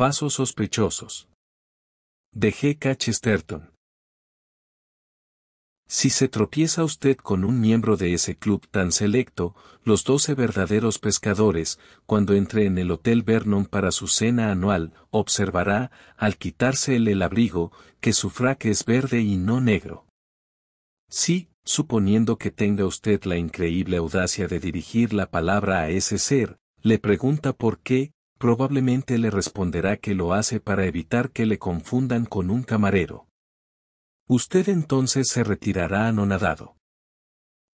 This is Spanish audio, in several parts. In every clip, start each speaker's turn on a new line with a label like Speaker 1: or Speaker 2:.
Speaker 1: Pasos sospechosos. De G. K. Chesterton. Si se tropieza usted con un miembro de ese club tan selecto, los doce verdaderos pescadores, cuando entre en el Hotel Vernon para su cena anual, observará, al quitarse el, el abrigo, que su fraque es verde y no negro. Sí, suponiendo que tenga usted la increíble audacia de dirigir la palabra a ese ser, le pregunta por qué, probablemente le responderá que lo hace para evitar que le confundan con un camarero. Usted entonces se retirará anonadado.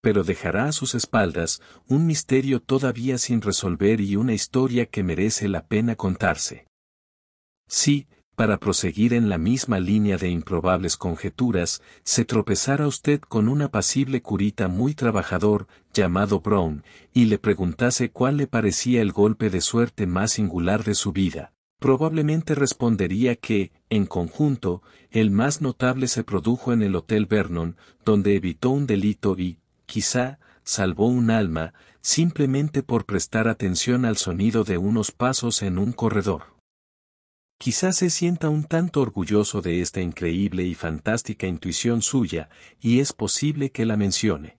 Speaker 1: Pero dejará a sus espaldas un misterio todavía sin resolver y una historia que merece la pena contarse. Sí, para proseguir en la misma línea de improbables conjeturas, se tropezara usted con un apacible curita muy trabajador, llamado Brown, y le preguntase cuál le parecía el golpe de suerte más singular de su vida. Probablemente respondería que, en conjunto, el más notable se produjo en el Hotel Vernon, donde evitó un delito y, quizá, salvó un alma, simplemente por prestar atención al sonido de unos pasos en un corredor. Quizás se sienta un tanto orgulloso de esta increíble y fantástica intuición suya, y es posible que la mencione.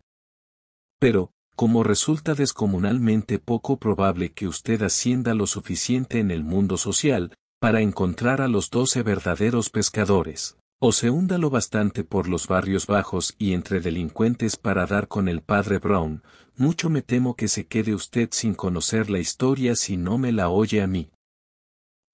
Speaker 1: Pero, como resulta descomunalmente poco probable que usted ascienda lo suficiente en el mundo social, para encontrar a los doce verdaderos pescadores, o se hunda lo bastante por los barrios bajos y entre delincuentes para dar con el padre Brown, mucho me temo que se quede usted sin conocer la historia si no me la oye a mí.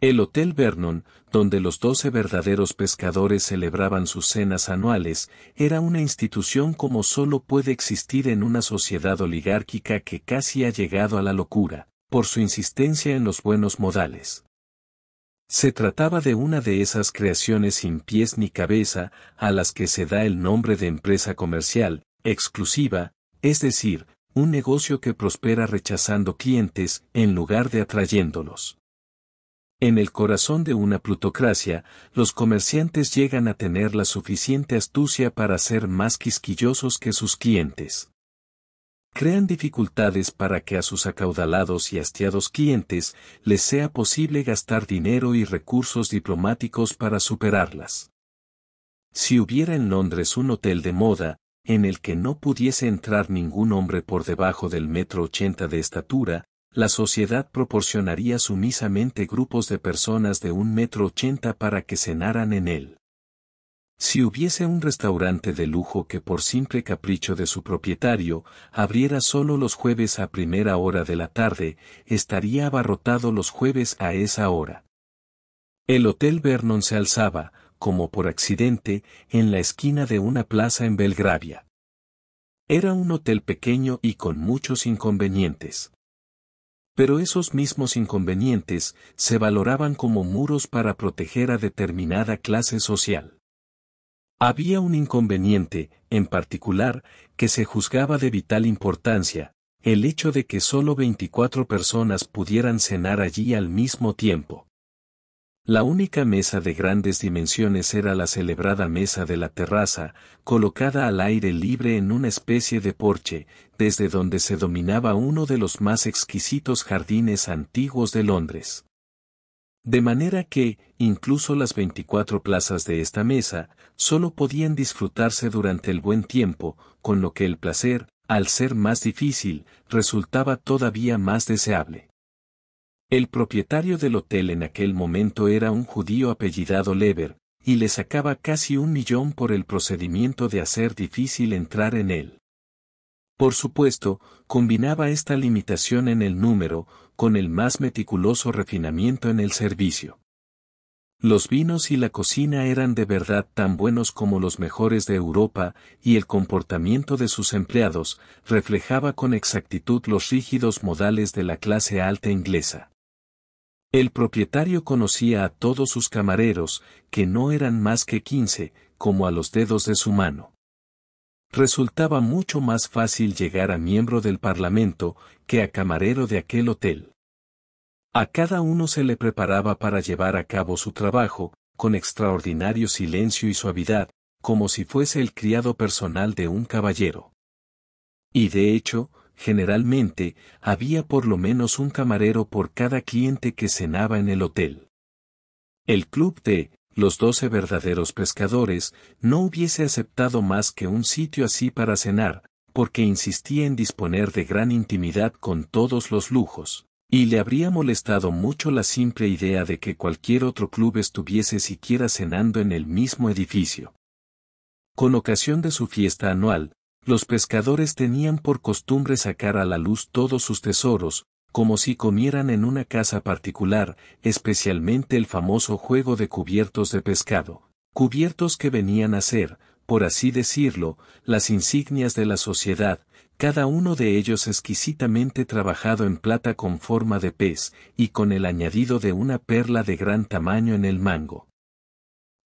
Speaker 1: El Hotel Vernon, donde los doce verdaderos pescadores celebraban sus cenas anuales, era una institución como solo puede existir en una sociedad oligárquica que casi ha llegado a la locura, por su insistencia en los buenos modales. Se trataba de una de esas creaciones sin pies ni cabeza, a las que se da el nombre de empresa comercial, exclusiva, es decir, un negocio que prospera rechazando clientes en lugar de atrayéndolos. En el corazón de una plutocracia, los comerciantes llegan a tener la suficiente astucia para ser más quisquillosos que sus clientes. Crean dificultades para que a sus acaudalados y hastiados clientes les sea posible gastar dinero y recursos diplomáticos para superarlas. Si hubiera en Londres un hotel de moda, en el que no pudiese entrar ningún hombre por debajo del metro ochenta de estatura, la sociedad proporcionaría sumisamente grupos de personas de un metro ochenta para que cenaran en él. Si hubiese un restaurante de lujo que por simple capricho de su propietario abriera solo los jueves a primera hora de la tarde, estaría abarrotado los jueves a esa hora. El Hotel Vernon se alzaba, como por accidente, en la esquina de una plaza en Belgravia. Era un hotel pequeño y con muchos inconvenientes. Pero esos mismos inconvenientes se valoraban como muros para proteger a determinada clase social. Había un inconveniente, en particular, que se juzgaba de vital importancia, el hecho de que solo 24 personas pudieran cenar allí al mismo tiempo. La única mesa de grandes dimensiones era la celebrada mesa de la terraza, colocada al aire libre en una especie de porche, desde donde se dominaba uno de los más exquisitos jardines antiguos de Londres. De manera que, incluso las veinticuatro plazas de esta mesa, solo podían disfrutarse durante el buen tiempo, con lo que el placer, al ser más difícil, resultaba todavía más deseable. El propietario del hotel en aquel momento era un judío apellidado Lever, y le sacaba casi un millón por el procedimiento de hacer difícil entrar en él. Por supuesto, combinaba esta limitación en el número con el más meticuloso refinamiento en el servicio. Los vinos y la cocina eran de verdad tan buenos como los mejores de Europa, y el comportamiento de sus empleados reflejaba con exactitud los rígidos modales de la clase alta inglesa. El propietario conocía a todos sus camareros, que no eran más que quince, como a los dedos de su mano. Resultaba mucho más fácil llegar a miembro del Parlamento que a camarero de aquel hotel. A cada uno se le preparaba para llevar a cabo su trabajo, con extraordinario silencio y suavidad, como si fuese el criado personal de un caballero. Y de hecho, generalmente, había por lo menos un camarero por cada cliente que cenaba en el hotel. El club de los doce verdaderos pescadores no hubiese aceptado más que un sitio así para cenar, porque insistía en disponer de gran intimidad con todos los lujos, y le habría molestado mucho la simple idea de que cualquier otro club estuviese siquiera cenando en el mismo edificio. Con ocasión de su fiesta anual, los pescadores tenían por costumbre sacar a la luz todos sus tesoros, como si comieran en una casa particular, especialmente el famoso juego de cubiertos de pescado, cubiertos que venían a ser, por así decirlo, las insignias de la sociedad, cada uno de ellos exquisitamente trabajado en plata con forma de pez, y con el añadido de una perla de gran tamaño en el mango.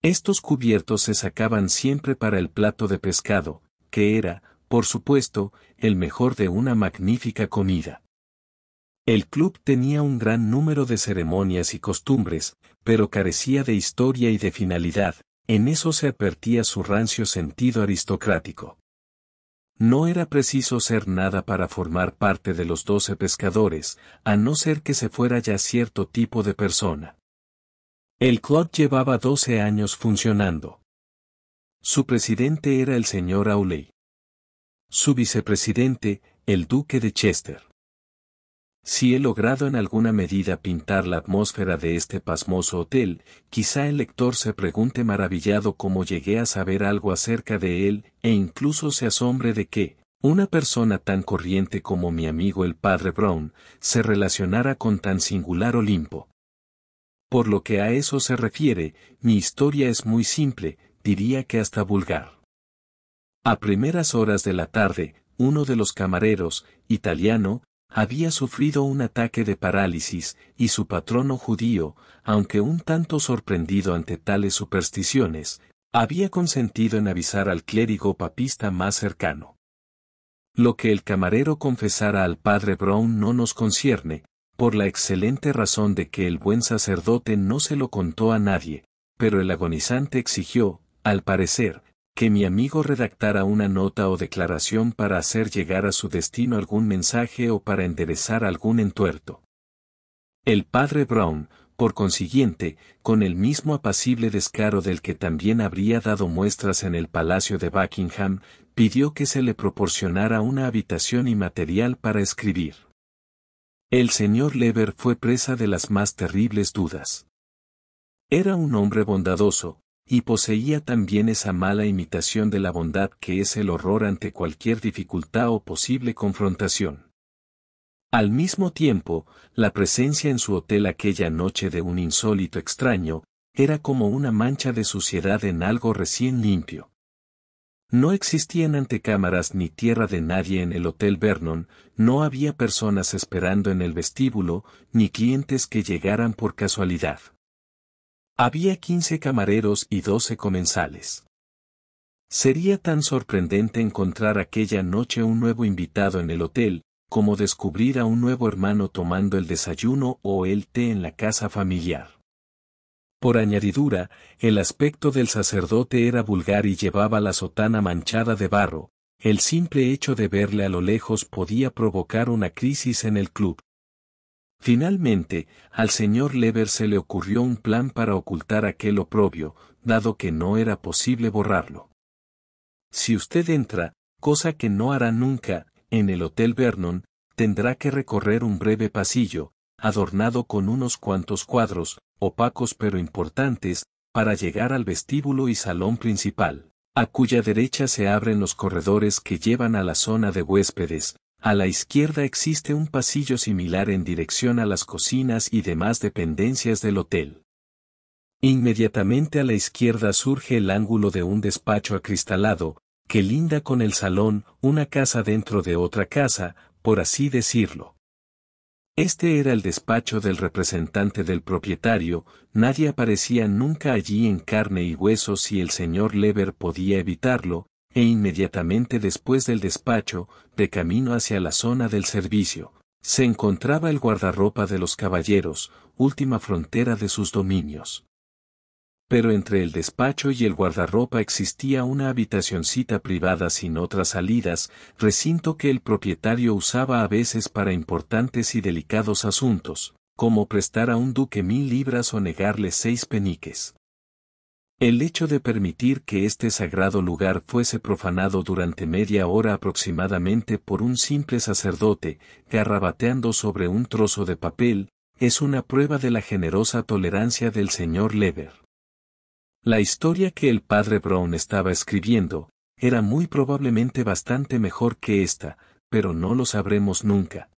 Speaker 1: Estos cubiertos se sacaban siempre para el plato de pescado, que era, por supuesto, el mejor de una magnífica comida. El club tenía un gran número de ceremonias y costumbres, pero carecía de historia y de finalidad, en eso se advertía su rancio sentido aristocrático. No era preciso ser nada para formar parte de los doce pescadores, a no ser que se fuera ya cierto tipo de persona. El club llevaba doce años funcionando. Su presidente era el señor Auley. Su vicepresidente, el duque de Chester. Si he logrado en alguna medida pintar la atmósfera de este pasmoso hotel, quizá el lector se pregunte maravillado cómo llegué a saber algo acerca de él, e incluso se asombre de que, una persona tan corriente como mi amigo el padre Brown, se relacionara con tan singular Olimpo. Por lo que a eso se refiere, mi historia es muy simple, diría que hasta vulgar. A primeras horas de la tarde, uno de los camareros, italiano, había sufrido un ataque de parálisis, y su patrono judío, aunque un tanto sorprendido ante tales supersticiones, había consentido en avisar al clérigo papista más cercano. Lo que el camarero confesara al padre Brown no nos concierne, por la excelente razón de que el buen sacerdote no se lo contó a nadie, pero el agonizante exigió, al parecer, que mi amigo redactara una nota o declaración para hacer llegar a su destino algún mensaje o para enderezar algún entuerto. El padre Brown, por consiguiente, con el mismo apacible descaro del que también habría dado muestras en el Palacio de Buckingham, pidió que se le proporcionara una habitación y material para escribir. El señor Lever fue presa de las más terribles dudas. Era un hombre bondadoso, y poseía también esa mala imitación de la bondad que es el horror ante cualquier dificultad o posible confrontación. Al mismo tiempo, la presencia en su hotel aquella noche de un insólito extraño, era como una mancha de suciedad en algo recién limpio. No existían antecámaras ni tierra de nadie en el Hotel Vernon, no había personas esperando en el vestíbulo, ni clientes que llegaran por casualidad. Había quince camareros y doce comensales. Sería tan sorprendente encontrar aquella noche un nuevo invitado en el hotel, como descubrir a un nuevo hermano tomando el desayuno o el té en la casa familiar. Por añadidura, el aspecto del sacerdote era vulgar y llevaba la sotana manchada de barro, el simple hecho de verle a lo lejos podía provocar una crisis en el club, Finalmente, al señor Lever se le ocurrió un plan para ocultar aquel oprobio, dado que no era posible borrarlo. Si usted entra, cosa que no hará nunca, en el Hotel Vernon, tendrá que recorrer un breve pasillo, adornado con unos cuantos cuadros, opacos pero importantes, para llegar al vestíbulo y salón principal, a cuya derecha se abren los corredores que llevan a la zona de huéspedes, a la izquierda existe un pasillo similar en dirección a las cocinas y demás dependencias del hotel. Inmediatamente a la izquierda surge el ángulo de un despacho acristalado, que linda con el salón, una casa dentro de otra casa, por así decirlo. Este era el despacho del representante del propietario, nadie aparecía nunca allí en carne y hueso si el señor Lever podía evitarlo, e inmediatamente después del despacho, de camino hacia la zona del servicio, se encontraba el guardarropa de los caballeros, última frontera de sus dominios. Pero entre el despacho y el guardarropa existía una habitacioncita privada sin otras salidas, recinto que el propietario usaba a veces para importantes y delicados asuntos, como prestar a un duque mil libras o negarle seis peniques. El hecho de permitir que este sagrado lugar fuese profanado durante media hora aproximadamente por un simple sacerdote, garrabateando sobre un trozo de papel, es una prueba de la generosa tolerancia del señor Lever. La historia que el padre Brown estaba escribiendo, era muy probablemente bastante mejor que esta, pero no lo sabremos nunca.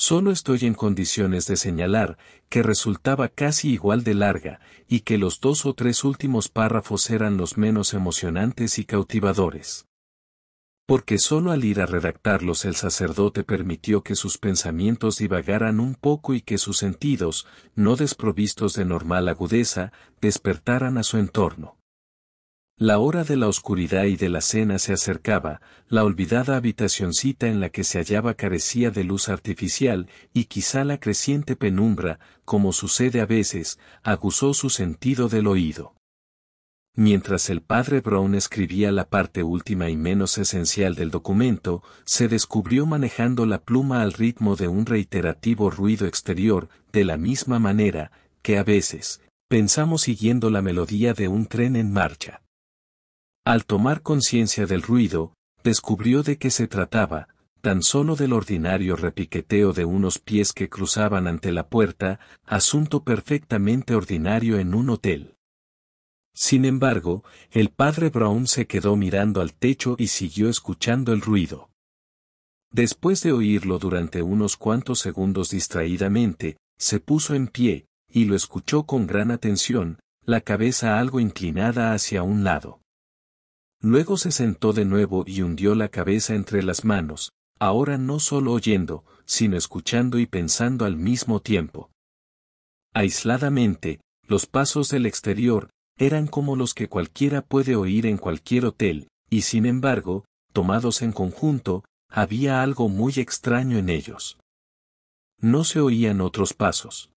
Speaker 1: Solo estoy en condiciones de señalar que resultaba casi igual de larga y que los dos o tres últimos párrafos eran los menos emocionantes y cautivadores. Porque solo al ir a redactarlos el sacerdote permitió que sus pensamientos divagaran un poco y que sus sentidos, no desprovistos de normal agudeza, despertaran a su entorno. La hora de la oscuridad y de la cena se acercaba, la olvidada habitacioncita en la que se hallaba carecía de luz artificial, y quizá la creciente penumbra, como sucede a veces, aguzó su sentido del oído. Mientras el padre Brown escribía la parte última y menos esencial del documento, se descubrió manejando la pluma al ritmo de un reiterativo ruido exterior, de la misma manera que a veces pensamos siguiendo la melodía de un tren en marcha. Al tomar conciencia del ruido, descubrió de qué se trataba, tan solo del ordinario repiqueteo de unos pies que cruzaban ante la puerta, asunto perfectamente ordinario en un hotel. Sin embargo, el padre Brown se quedó mirando al techo y siguió escuchando el ruido. Después de oírlo durante unos cuantos segundos distraídamente, se puso en pie, y lo escuchó con gran atención, la cabeza algo inclinada hacia un lado. Luego se sentó de nuevo y hundió la cabeza entre las manos, ahora no solo oyendo, sino escuchando y pensando al mismo tiempo. Aisladamente, los pasos del exterior, eran como los que cualquiera puede oír en cualquier hotel, y sin embargo, tomados en conjunto, había algo muy extraño en ellos. No se oían otros pasos.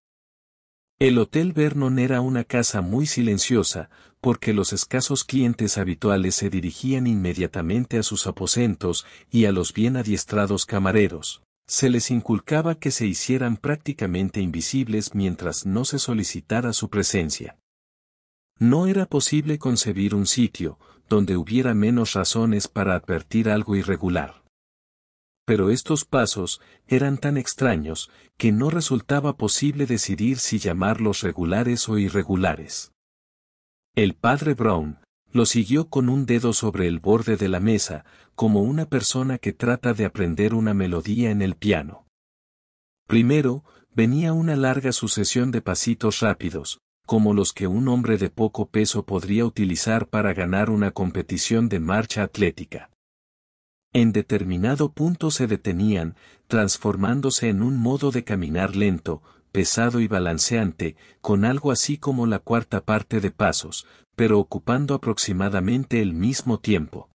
Speaker 1: El Hotel Vernon era una casa muy silenciosa, porque los escasos clientes habituales se dirigían inmediatamente a sus aposentos y a los bien adiestrados camareros. Se les inculcaba que se hicieran prácticamente invisibles mientras no se solicitara su presencia. No era posible concebir un sitio, donde hubiera menos razones para advertir algo irregular pero estos pasos eran tan extraños que no resultaba posible decidir si llamarlos regulares o irregulares. El padre Brown lo siguió con un dedo sobre el borde de la mesa, como una persona que trata de aprender una melodía en el piano. Primero, venía una larga sucesión de pasitos rápidos, como los que un hombre de poco peso podría utilizar para ganar una competición de marcha atlética. En determinado punto se detenían, transformándose en un modo de caminar lento, pesado y balanceante, con algo así como la cuarta parte de pasos, pero ocupando aproximadamente el mismo tiempo.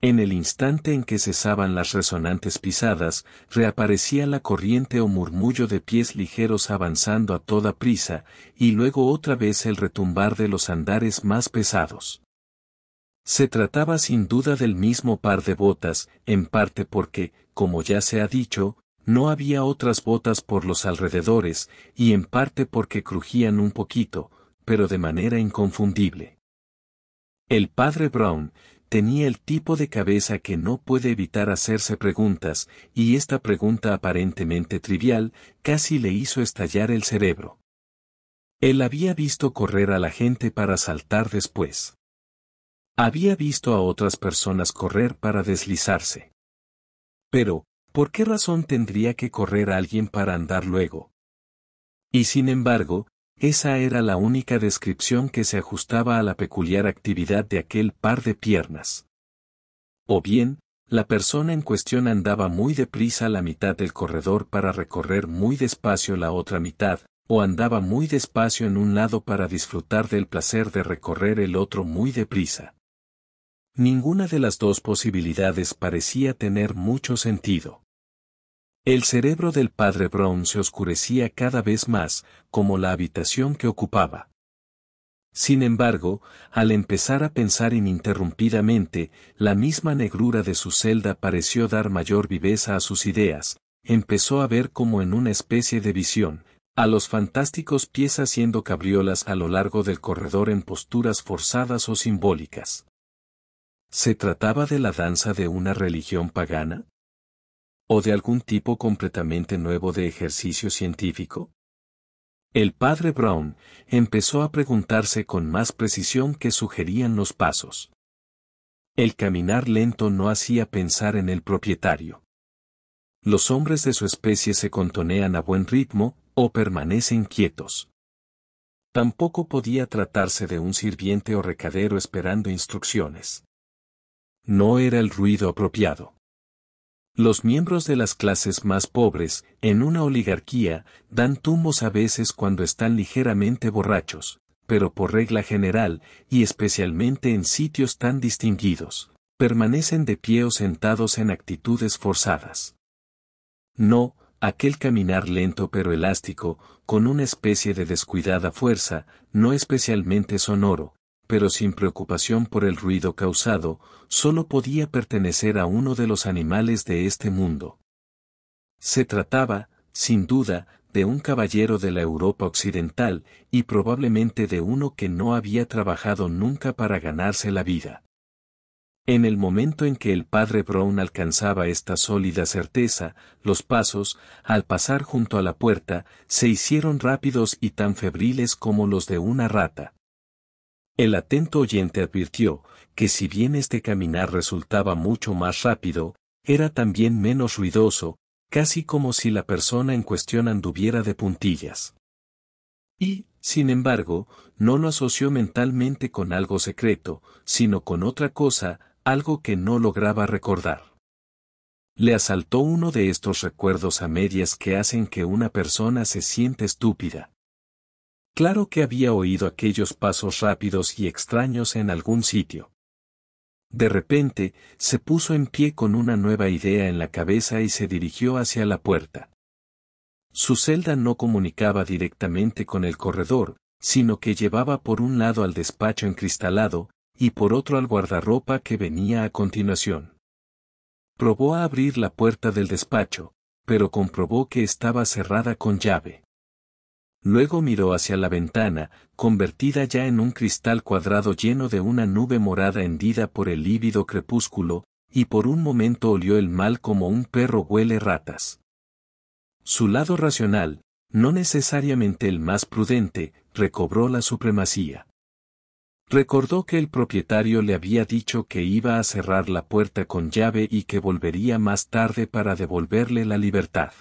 Speaker 1: En el instante en que cesaban las resonantes pisadas, reaparecía la corriente o murmullo de pies ligeros avanzando a toda prisa, y luego otra vez el retumbar de los andares más pesados. Se trataba sin duda del mismo par de botas, en parte porque, como ya se ha dicho, no había otras botas por los alrededores, y en parte porque crujían un poquito, pero de manera inconfundible. El padre Brown tenía el tipo de cabeza que no puede evitar hacerse preguntas, y esta pregunta aparentemente trivial casi le hizo estallar el cerebro. Él había visto correr a la gente para saltar después. Había visto a otras personas correr para deslizarse. Pero, ¿por qué razón tendría que correr alguien para andar luego? Y sin embargo, esa era la única descripción que se ajustaba a la peculiar actividad de aquel par de piernas. O bien, la persona en cuestión andaba muy deprisa la mitad del corredor para recorrer muy despacio la otra mitad, o andaba muy despacio en un lado para disfrutar del placer de recorrer el otro muy deprisa. Ninguna de las dos posibilidades parecía tener mucho sentido. El cerebro del padre Brown se oscurecía cada vez más, como la habitación que ocupaba. Sin embargo, al empezar a pensar ininterrumpidamente, la misma negrura de su celda pareció dar mayor viveza a sus ideas, empezó a ver como en una especie de visión, a los fantásticos pies haciendo cabriolas a lo largo del corredor en posturas forzadas o simbólicas. ¿Se trataba de la danza de una religión pagana? ¿O de algún tipo completamente nuevo de ejercicio científico? El padre Brown empezó a preguntarse con más precisión que sugerían los pasos. El caminar lento no hacía pensar en el propietario. Los hombres de su especie se contonean a buen ritmo o permanecen quietos. Tampoco podía tratarse de un sirviente o recadero esperando instrucciones no era el ruido apropiado. Los miembros de las clases más pobres, en una oligarquía, dan tumbos a veces cuando están ligeramente borrachos, pero por regla general, y especialmente en sitios tan distinguidos, permanecen de pie o sentados en actitudes forzadas. No, aquel caminar lento pero elástico, con una especie de descuidada fuerza, no especialmente sonoro, pero sin preocupación por el ruido causado, solo podía pertenecer a uno de los animales de este mundo. Se trataba, sin duda, de un caballero de la Europa occidental y probablemente de uno que no había trabajado nunca para ganarse la vida. En el momento en que el padre Brown alcanzaba esta sólida certeza, los pasos, al pasar junto a la puerta, se hicieron rápidos y tan febriles como los de una rata. El atento oyente advirtió que si bien este caminar resultaba mucho más rápido, era también menos ruidoso, casi como si la persona en cuestión anduviera de puntillas. Y, sin embargo, no lo asoció mentalmente con algo secreto, sino con otra cosa, algo que no lograba recordar. Le asaltó uno de estos recuerdos a medias que hacen que una persona se siente estúpida. Claro que había oído aquellos pasos rápidos y extraños en algún sitio. De repente, se puso en pie con una nueva idea en la cabeza y se dirigió hacia la puerta. Su celda no comunicaba directamente con el corredor, sino que llevaba por un lado al despacho encristalado, y por otro al guardarropa que venía a continuación. Probó a abrir la puerta del despacho, pero comprobó que estaba cerrada con llave. Luego miró hacia la ventana, convertida ya en un cristal cuadrado lleno de una nube morada hendida por el lívido crepúsculo, y por un momento olió el mal como un perro huele ratas. Su lado racional, no necesariamente el más prudente, recobró la supremacía. Recordó que el propietario le había dicho que iba a cerrar la puerta con llave y que volvería más tarde para devolverle la libertad.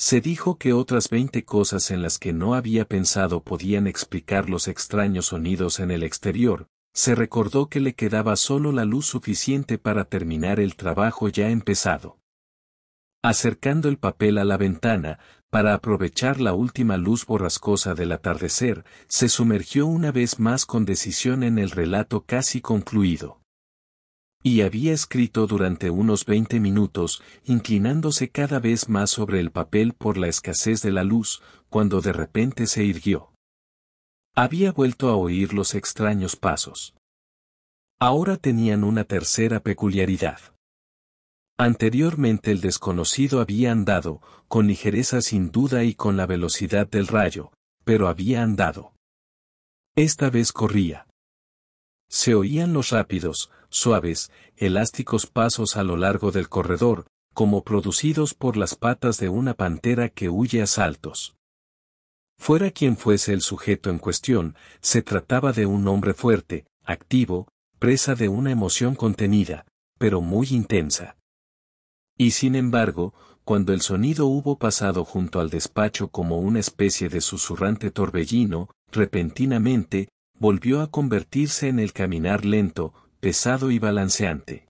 Speaker 1: Se dijo que otras veinte cosas en las que no había pensado podían explicar los extraños sonidos en el exterior, se recordó que le quedaba solo la luz suficiente para terminar el trabajo ya empezado. Acercando el papel a la ventana, para aprovechar la última luz borrascosa del atardecer, se sumergió una vez más con decisión en el relato casi concluido. Y había escrito durante unos veinte minutos, inclinándose cada vez más sobre el papel por la escasez de la luz, cuando de repente se irguió. Había vuelto a oír los extraños pasos. Ahora tenían una tercera peculiaridad. Anteriormente el desconocido había andado, con ligereza sin duda y con la velocidad del rayo, pero había andado. Esta vez corría. Se oían los rápidos, suaves, elásticos pasos a lo largo del corredor, como producidos por las patas de una pantera que huye a saltos. Fuera quien fuese el sujeto en cuestión, se trataba de un hombre fuerte, activo, presa de una emoción contenida, pero muy intensa. Y sin embargo, cuando el sonido hubo pasado junto al despacho como una especie de susurrante torbellino, repentinamente, volvió a convertirse en el caminar lento, pesado y balanceante.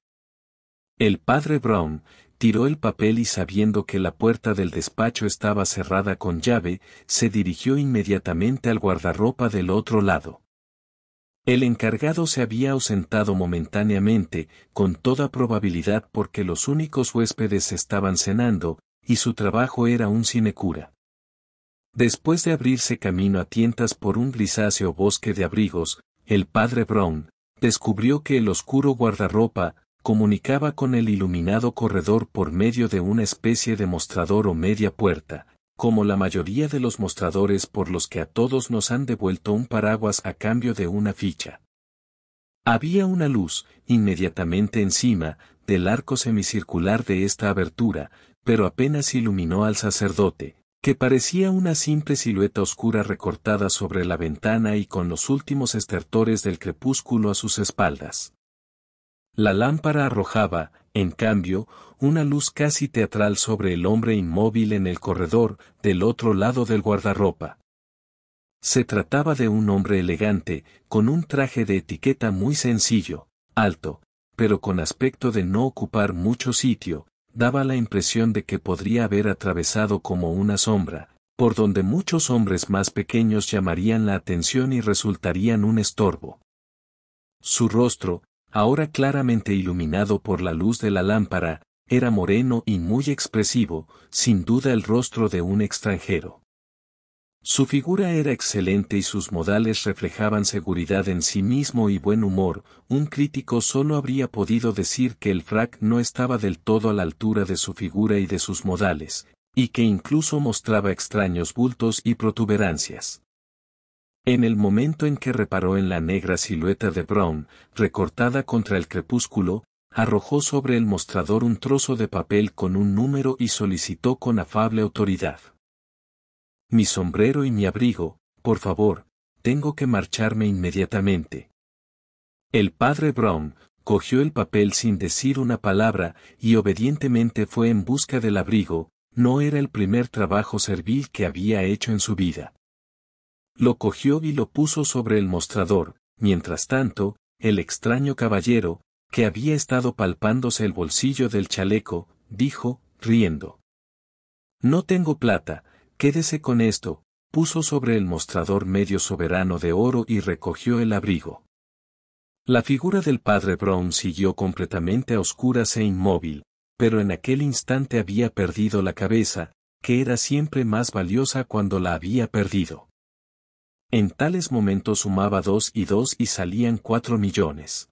Speaker 1: El padre Brown tiró el papel y sabiendo que la puerta del despacho estaba cerrada con llave, se dirigió inmediatamente al guardarropa del otro lado. El encargado se había ausentado momentáneamente, con toda probabilidad porque los únicos huéspedes estaban cenando, y su trabajo era un sinecura. Después de abrirse camino a tientas por un grisáceo bosque de abrigos, el padre Brown descubrió que el oscuro guardarropa comunicaba con el iluminado corredor por medio de una especie de mostrador o media puerta, como la mayoría de los mostradores por los que a todos nos han devuelto un paraguas a cambio de una ficha. Había una luz, inmediatamente encima, del arco semicircular de esta abertura, pero apenas iluminó al sacerdote, que parecía una simple silueta oscura recortada sobre la ventana y con los últimos estertores del crepúsculo a sus espaldas. La lámpara arrojaba, en cambio, una luz casi teatral sobre el hombre inmóvil en el corredor, del otro lado del guardarropa. Se trataba de un hombre elegante, con un traje de etiqueta muy sencillo, alto, pero con aspecto de no ocupar mucho sitio, daba la impresión de que podría haber atravesado como una sombra, por donde muchos hombres más pequeños llamarían la atención y resultarían un estorbo. Su rostro, ahora claramente iluminado por la luz de la lámpara, era moreno y muy expresivo, sin duda el rostro de un extranjero. Su figura era excelente y sus modales reflejaban seguridad en sí mismo y buen humor, un crítico solo habría podido decir que el frac no estaba del todo a la altura de su figura y de sus modales, y que incluso mostraba extraños bultos y protuberancias. En el momento en que reparó en la negra silueta de Brown, recortada contra el crepúsculo, arrojó sobre el mostrador un trozo de papel con un número y solicitó con afable autoridad. Mi sombrero y mi abrigo, por favor, tengo que marcharme inmediatamente. El padre Brown cogió el papel sin decir una palabra y obedientemente fue en busca del abrigo, no era el primer trabajo servil que había hecho en su vida. Lo cogió y lo puso sobre el mostrador, mientras tanto, el extraño caballero, que había estado palpándose el bolsillo del chaleco, dijo, riendo. No tengo plata, Quédese con esto, puso sobre el mostrador medio soberano de oro y recogió el abrigo. La figura del padre Brown siguió completamente a oscuras e inmóvil, pero en aquel instante había perdido la cabeza, que era siempre más valiosa cuando la había perdido. En tales momentos sumaba dos y dos y salían cuatro millones.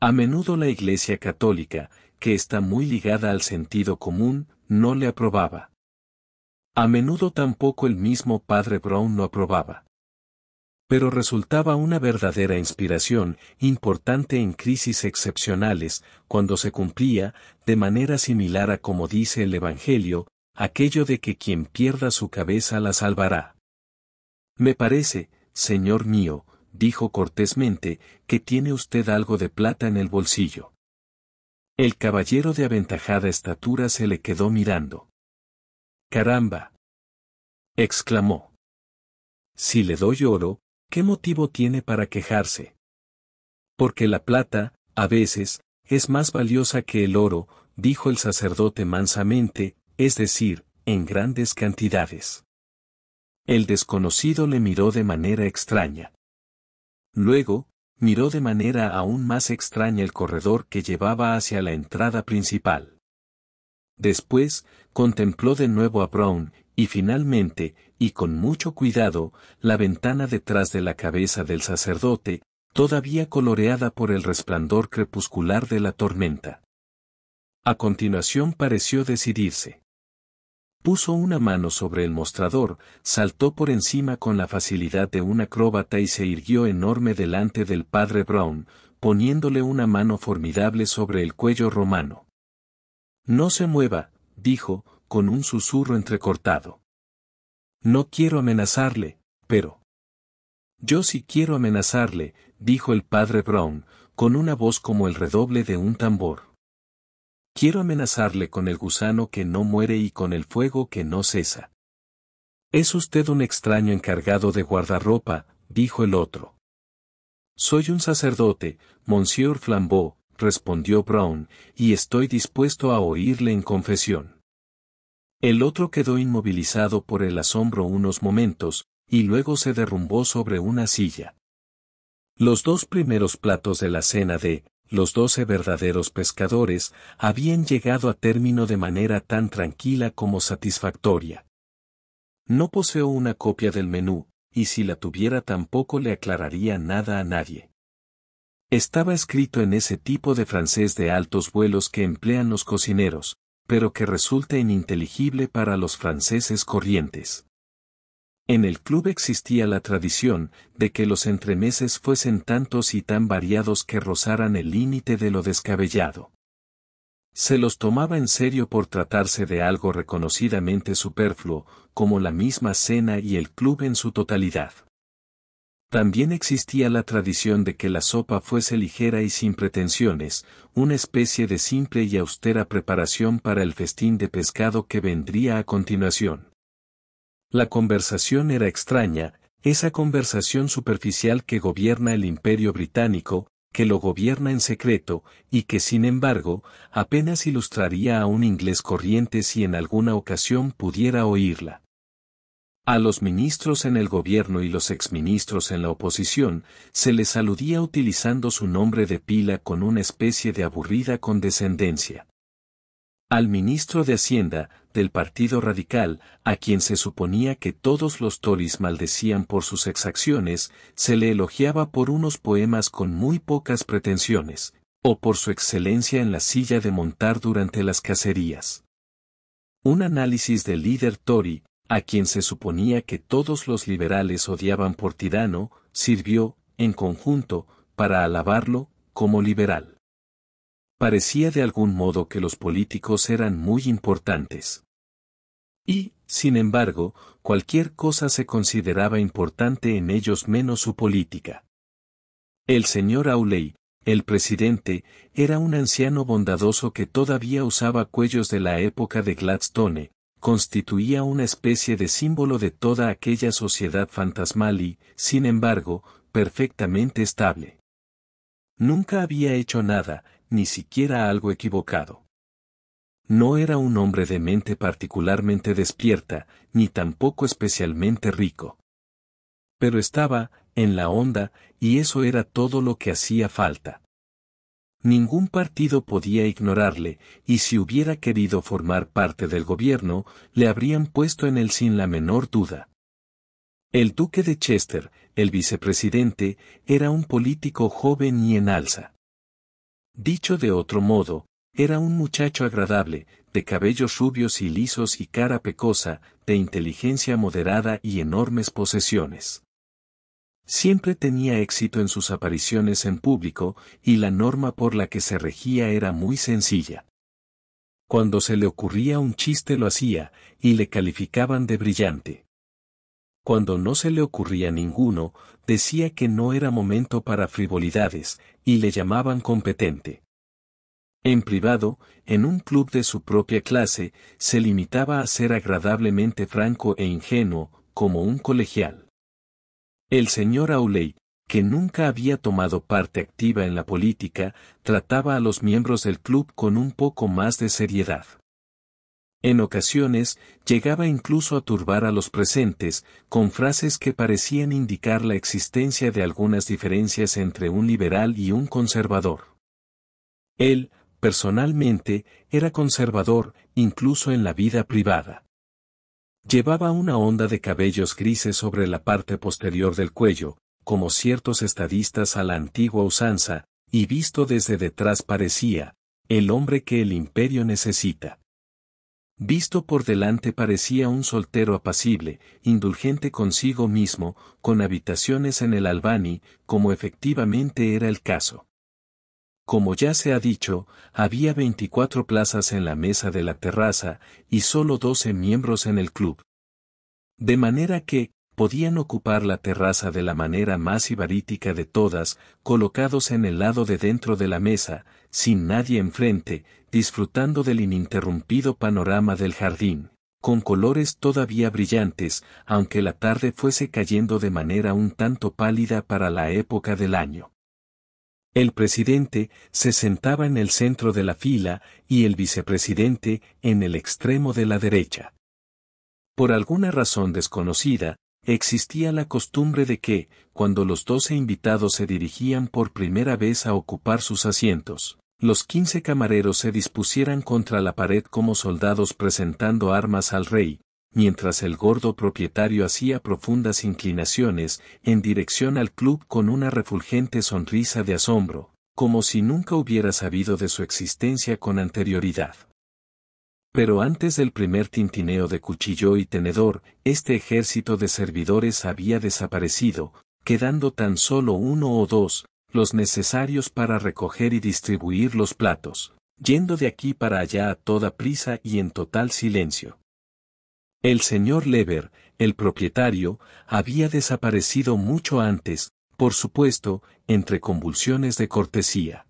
Speaker 1: A menudo la Iglesia Católica, que está muy ligada al sentido común, no le aprobaba. A menudo tampoco el mismo padre Brown lo aprobaba. Pero resultaba una verdadera inspiración, importante en crisis excepcionales, cuando se cumplía, de manera similar a como dice el Evangelio, aquello de que quien pierda su cabeza la salvará. Me parece, Señor mío, dijo cortésmente, que tiene usted algo de plata en el bolsillo. El caballero de aventajada estatura se le quedó mirando. Caramba. exclamó. Si le doy oro, ¿qué motivo tiene para quejarse? Porque la plata, a veces, es más valiosa que el oro, dijo el sacerdote mansamente, es decir, en grandes cantidades. El desconocido le miró de manera extraña. Luego, miró de manera aún más extraña el corredor que llevaba hacia la entrada principal. Después, contempló de nuevo a Brown, y finalmente, y con mucho cuidado, la ventana detrás de la cabeza del sacerdote, todavía coloreada por el resplandor crepuscular de la tormenta. A continuación pareció decidirse. Puso una mano sobre el mostrador, saltó por encima con la facilidad de un acróbata y se irguió enorme delante del padre Brown, poniéndole una mano formidable sobre el cuello romano. No se mueva, dijo, con un susurro entrecortado. No quiero amenazarle, pero... Yo sí quiero amenazarle, dijo el padre Brown, con una voz como el redoble de un tambor. Quiero amenazarle con el gusano que no muere y con el fuego que no cesa. Es usted un extraño encargado de guardarropa, dijo el otro. Soy un sacerdote, Monsieur Flambeau, respondió Brown, y estoy dispuesto a oírle en confesión. El otro quedó inmovilizado por el asombro unos momentos, y luego se derrumbó sobre una silla. Los dos primeros platos de la cena de los doce verdaderos pescadores habían llegado a término de manera tan tranquila como satisfactoria. No poseo una copia del menú, y si la tuviera tampoco le aclararía nada a nadie. Estaba escrito en ese tipo de francés de altos vuelos que emplean los cocineros, pero que resulta ininteligible para los franceses corrientes. En el club existía la tradición de que los entremeses fuesen tantos y tan variados que rozaran el límite de lo descabellado. Se los tomaba en serio por tratarse de algo reconocidamente superfluo, como la misma cena y el club en su totalidad. También existía la tradición de que la sopa fuese ligera y sin pretensiones, una especie de simple y austera preparación para el festín de pescado que vendría a continuación. La conversación era extraña, esa conversación superficial que gobierna el imperio británico, que lo gobierna en secreto, y que sin embargo, apenas ilustraría a un inglés corriente si en alguna ocasión pudiera oírla. A los ministros en el gobierno y los exministros en la oposición se les aludía utilizando su nombre de pila con una especie de aburrida condescendencia. Al ministro de Hacienda, del Partido Radical, a quien se suponía que todos los tories maldecían por sus exacciones, se le elogiaba por unos poemas con muy pocas pretensiones, o por su excelencia en la silla de montar durante las cacerías. Un análisis del líder Tory, a quien se suponía que todos los liberales odiaban por tirano, sirvió, en conjunto, para alabarlo, como liberal. Parecía de algún modo que los políticos eran muy importantes. Y, sin embargo, cualquier cosa se consideraba importante en ellos menos su política. El señor Auley, el presidente, era un anciano bondadoso que todavía usaba cuellos de la época de Gladstone, constituía una especie de símbolo de toda aquella sociedad fantasmal y, sin embargo, perfectamente estable. Nunca había hecho nada, ni siquiera algo equivocado. No era un hombre de mente particularmente despierta, ni tampoco especialmente rico. Pero estaba, en la onda, y eso era todo lo que hacía falta. Ningún partido podía ignorarle, y si hubiera querido formar parte del gobierno, le habrían puesto en él sin la menor duda. El duque de Chester, el vicepresidente, era un político joven y en alza. Dicho de otro modo, era un muchacho agradable, de cabellos rubios y lisos y cara pecosa, de inteligencia moderada y enormes posesiones. Siempre tenía éxito en sus apariciones en público, y la norma por la que se regía era muy sencilla. Cuando se le ocurría un chiste lo hacía, y le calificaban de brillante. Cuando no se le ocurría ninguno, decía que no era momento para frivolidades, y le llamaban competente. En privado, en un club de su propia clase, se limitaba a ser agradablemente franco e ingenuo, como un colegial. El señor Auley, que nunca había tomado parte activa en la política, trataba a los miembros del club con un poco más de seriedad. En ocasiones, llegaba incluso a turbar a los presentes, con frases que parecían indicar la existencia de algunas diferencias entre un liberal y un conservador. Él, personalmente, era conservador, incluso en la vida privada. Llevaba una onda de cabellos grises sobre la parte posterior del cuello, como ciertos estadistas a la antigua usanza, y visto desde detrás parecía, el hombre que el imperio necesita. Visto por delante parecía un soltero apacible, indulgente consigo mismo, con habitaciones en el Albany, como efectivamente era el caso. Como ya se ha dicho, había 24 plazas en la mesa de la terraza y solo 12 miembros en el club. De manera que, podían ocupar la terraza de la manera más ibarítica de todas, colocados en el lado de dentro de la mesa, sin nadie enfrente, disfrutando del ininterrumpido panorama del jardín, con colores todavía brillantes, aunque la tarde fuese cayendo de manera un tanto pálida para la época del año. El presidente se sentaba en el centro de la fila y el vicepresidente en el extremo de la derecha. Por alguna razón desconocida, existía la costumbre de que, cuando los doce invitados se dirigían por primera vez a ocupar sus asientos, los quince camareros se dispusieran contra la pared como soldados presentando armas al rey, mientras el gordo propietario hacía profundas inclinaciones en dirección al club con una refulgente sonrisa de asombro, como si nunca hubiera sabido de su existencia con anterioridad. Pero antes del primer tintineo de cuchillo y tenedor, este ejército de servidores había desaparecido, quedando tan solo uno o dos, los necesarios para recoger y distribuir los platos, yendo de aquí para allá a toda prisa y en total silencio. El señor Lever, el propietario, había desaparecido mucho antes, por supuesto, entre convulsiones de cortesía.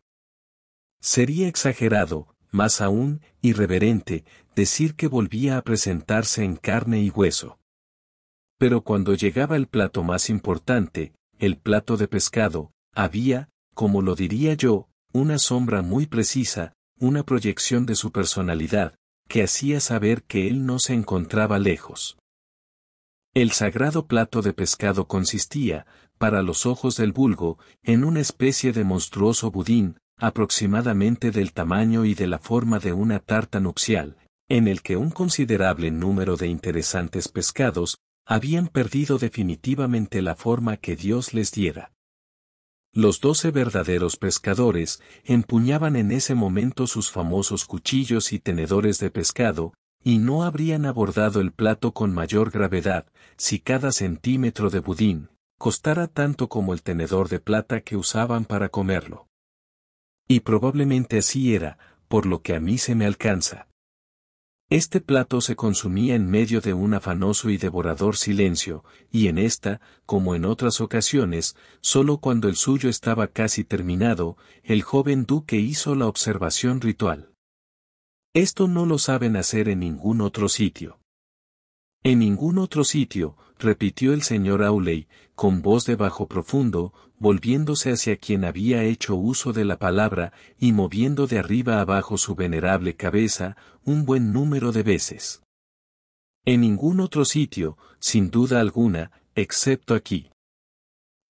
Speaker 1: Sería exagerado, más aún, irreverente, decir que volvía a presentarse en carne y hueso. Pero cuando llegaba el plato más importante, el plato de pescado, había, como lo diría yo, una sombra muy precisa, una proyección de su personalidad, que hacía saber que él no se encontraba lejos. El sagrado plato de pescado consistía, para los ojos del vulgo, en una especie de monstruoso budín, aproximadamente del tamaño y de la forma de una tarta nupcial, en el que un considerable número de interesantes pescados habían perdido definitivamente la forma que Dios les diera. Los doce verdaderos pescadores empuñaban en ese momento sus famosos cuchillos y tenedores de pescado, y no habrían abordado el plato con mayor gravedad, si cada centímetro de budín costara tanto como el tenedor de plata que usaban para comerlo. Y probablemente así era, por lo que a mí se me alcanza. Este plato se consumía en medio de un afanoso y devorador silencio, y en esta, como en otras ocasiones, solo cuando el suyo estaba casi terminado, el joven duque hizo la observación ritual. Esto no lo saben hacer en ningún otro sitio. En ningún otro sitio, repitió el señor Auley, con voz de bajo profundo, volviéndose hacia quien había hecho uso de la palabra, y moviendo de arriba abajo su venerable cabeza, un buen número de veces. En ningún otro sitio, sin duda alguna, excepto aquí.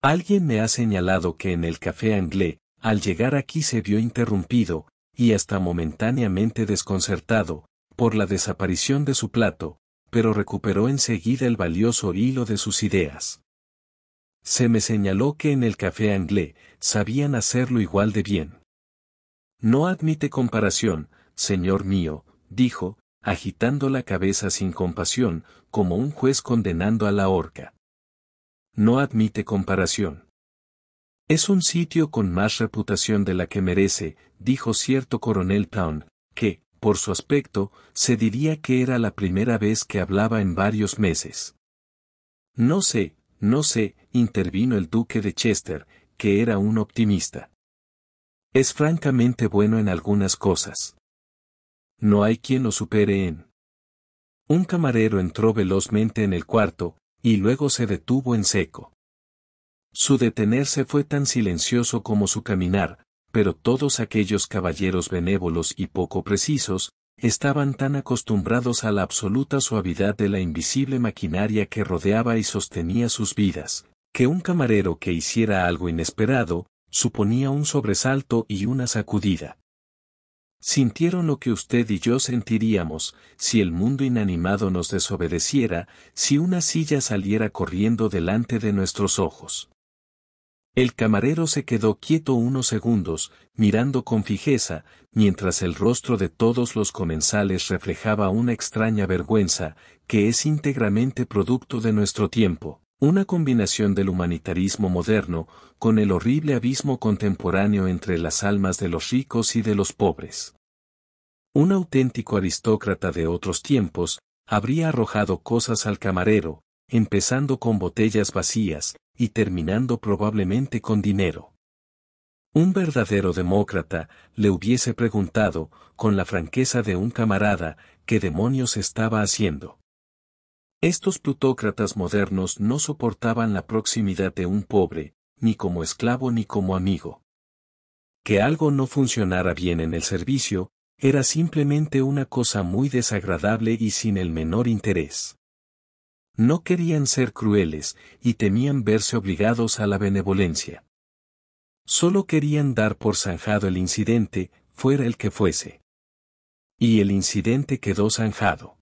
Speaker 1: Alguien me ha señalado que en el café anglé, al llegar aquí se vio interrumpido, y hasta momentáneamente desconcertado, por la desaparición de su plato, pero recuperó enseguida el valioso hilo de sus ideas. Se me señaló que en el café anglé sabían hacerlo igual de bien. No admite comparación, señor mío, dijo, agitando la cabeza sin compasión, como un juez condenando a la horca. No admite comparación. Es un sitio con más reputación de la que merece, dijo cierto coronel Town, que, por su aspecto, se diría que era la primera vez que hablaba en varios meses. No sé, no sé, intervino el duque de Chester, que era un optimista. Es francamente bueno en algunas cosas. No hay quien lo supere en. Un camarero entró velozmente en el cuarto, y luego se detuvo en seco. Su detenerse fue tan silencioso como su caminar, pero todos aquellos caballeros benévolos y poco precisos, estaban tan acostumbrados a la absoluta suavidad de la invisible maquinaria que rodeaba y sostenía sus vidas, que un camarero que hiciera algo inesperado, suponía un sobresalto y una sacudida. Sintieron lo que usted y yo sentiríamos, si el mundo inanimado nos desobedeciera, si una silla saliera corriendo delante de nuestros ojos. El camarero se quedó quieto unos segundos, mirando con fijeza, mientras el rostro de todos los comensales reflejaba una extraña vergüenza, que es íntegramente producto de nuestro tiempo. Una combinación del humanitarismo moderno con el horrible abismo contemporáneo entre las almas de los ricos y de los pobres. Un auténtico aristócrata de otros tiempos habría arrojado cosas al camarero, empezando con botellas vacías y terminando probablemente con dinero. Un verdadero demócrata le hubiese preguntado, con la franqueza de un camarada, qué demonios estaba haciendo. Estos plutócratas modernos no soportaban la proximidad de un pobre, ni como esclavo ni como amigo. Que algo no funcionara bien en el servicio, era simplemente una cosa muy desagradable y sin el menor interés. No querían ser crueles y temían verse obligados a la benevolencia. Solo querían dar por zanjado el incidente, fuera el que fuese. Y el incidente quedó zanjado.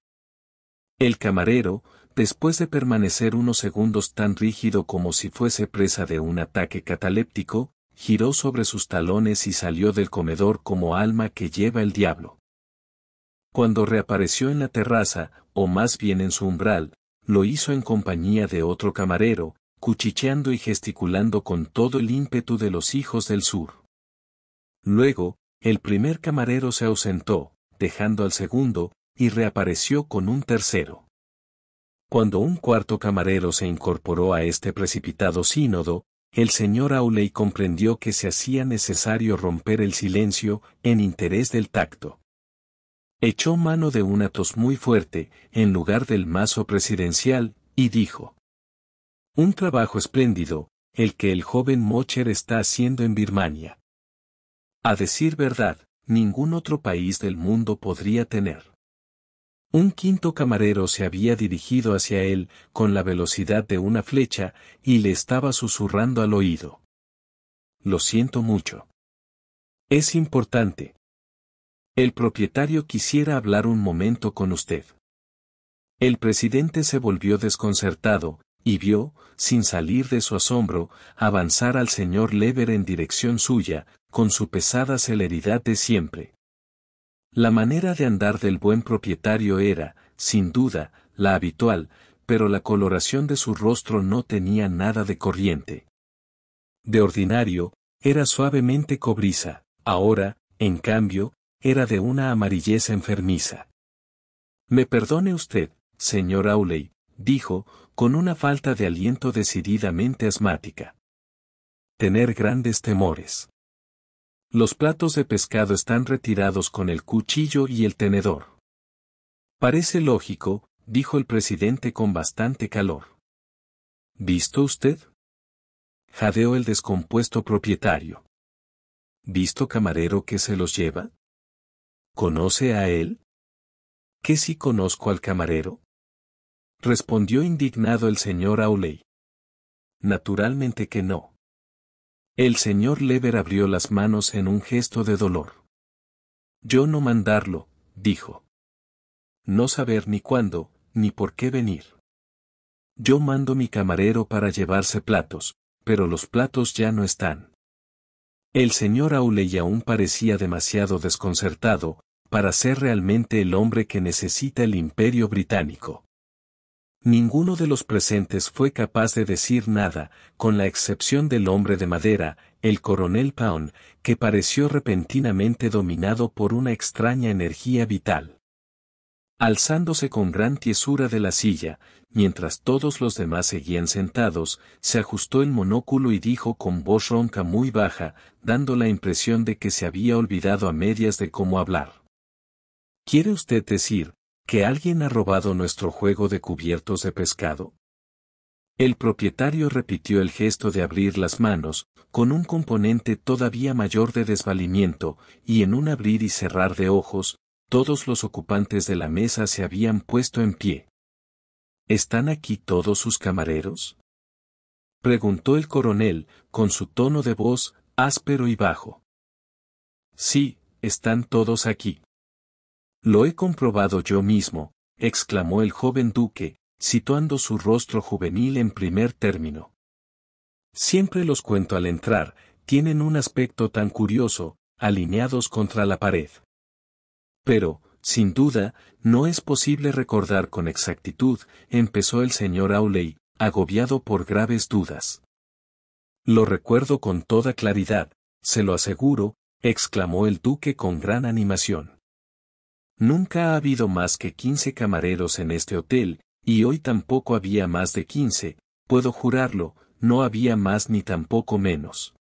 Speaker 1: El camarero, Después de permanecer unos segundos tan rígido como si fuese presa de un ataque cataléptico, giró sobre sus talones y salió del comedor como alma que lleva el diablo. Cuando reapareció en la terraza, o más bien en su umbral, lo hizo en compañía de otro camarero, cuchicheando y gesticulando con todo el ímpetu de los hijos del sur. Luego, el primer camarero se ausentó, dejando al segundo, y reapareció con un tercero. Cuando un cuarto camarero se incorporó a este precipitado sínodo, el señor Auley comprendió que se hacía necesario romper el silencio en interés del tacto. Echó mano de una tos muy fuerte, en lugar del mazo presidencial, y dijo. Un trabajo espléndido, el que el joven Mocher está haciendo en Birmania. A decir verdad, ningún otro país del mundo podría tener. Un quinto camarero se había dirigido hacia él, con la velocidad de una flecha, y le estaba susurrando al oído. Lo siento mucho. Es importante. El propietario quisiera hablar un momento con usted. El presidente se volvió desconcertado, y vio, sin salir de su asombro, avanzar al señor Lever en dirección suya, con su pesada celeridad de siempre. La manera de andar del buen propietario era, sin duda, la habitual, pero la coloración de su rostro no tenía nada de corriente. De ordinario, era suavemente cobriza, ahora, en cambio, era de una amarillez enfermiza. Me perdone usted, señor Auley, dijo, con una falta de aliento decididamente asmática. Tener grandes temores. Los platos de pescado están retirados con el cuchillo y el tenedor. Parece lógico, dijo el presidente con bastante calor. ¿Visto usted? Jadeó el descompuesto propietario. ¿Visto camarero que se los lleva? ¿Conoce a él? ¿Qué si conozco al camarero? Respondió indignado el señor Auley. Naturalmente que no. El señor Lever abrió las manos en un gesto de dolor. Yo no mandarlo, dijo. No saber ni cuándo, ni por qué venir. Yo mando mi camarero para llevarse platos, pero los platos ya no están. El señor Auley aún parecía demasiado desconcertado, para ser realmente el hombre que necesita el imperio británico. Ninguno de los presentes fue capaz de decir nada, con la excepción del hombre de madera, el coronel Pound, que pareció repentinamente dominado por una extraña energía vital. Alzándose con gran tiesura de la silla, mientras todos los demás seguían sentados, se ajustó el monóculo y dijo con voz ronca muy baja, dando la impresión de que se había olvidado a medias de cómo hablar. ¿Quiere usted decir, que alguien ha robado nuestro juego de cubiertos de pescado. El propietario repitió el gesto de abrir las manos, con un componente todavía mayor de desvalimiento, y en un abrir y cerrar de ojos, todos los ocupantes de la mesa se habían puesto en pie. ¿Están aquí todos sus camareros? preguntó el coronel, con su tono de voz áspero y bajo. Sí, están todos aquí. Lo he comprobado yo mismo, exclamó el joven duque, situando su rostro juvenil en primer término. Siempre los cuento al entrar, tienen un aspecto tan curioso, alineados contra la pared. Pero, sin duda, no es posible recordar con exactitud, empezó el señor Auley, agobiado por graves dudas. Lo recuerdo con toda claridad, se lo aseguro, exclamó el duque con gran animación. Nunca ha habido más que 15 camareros en este hotel, y hoy tampoco había más de 15, puedo jurarlo, no había más ni tampoco menos.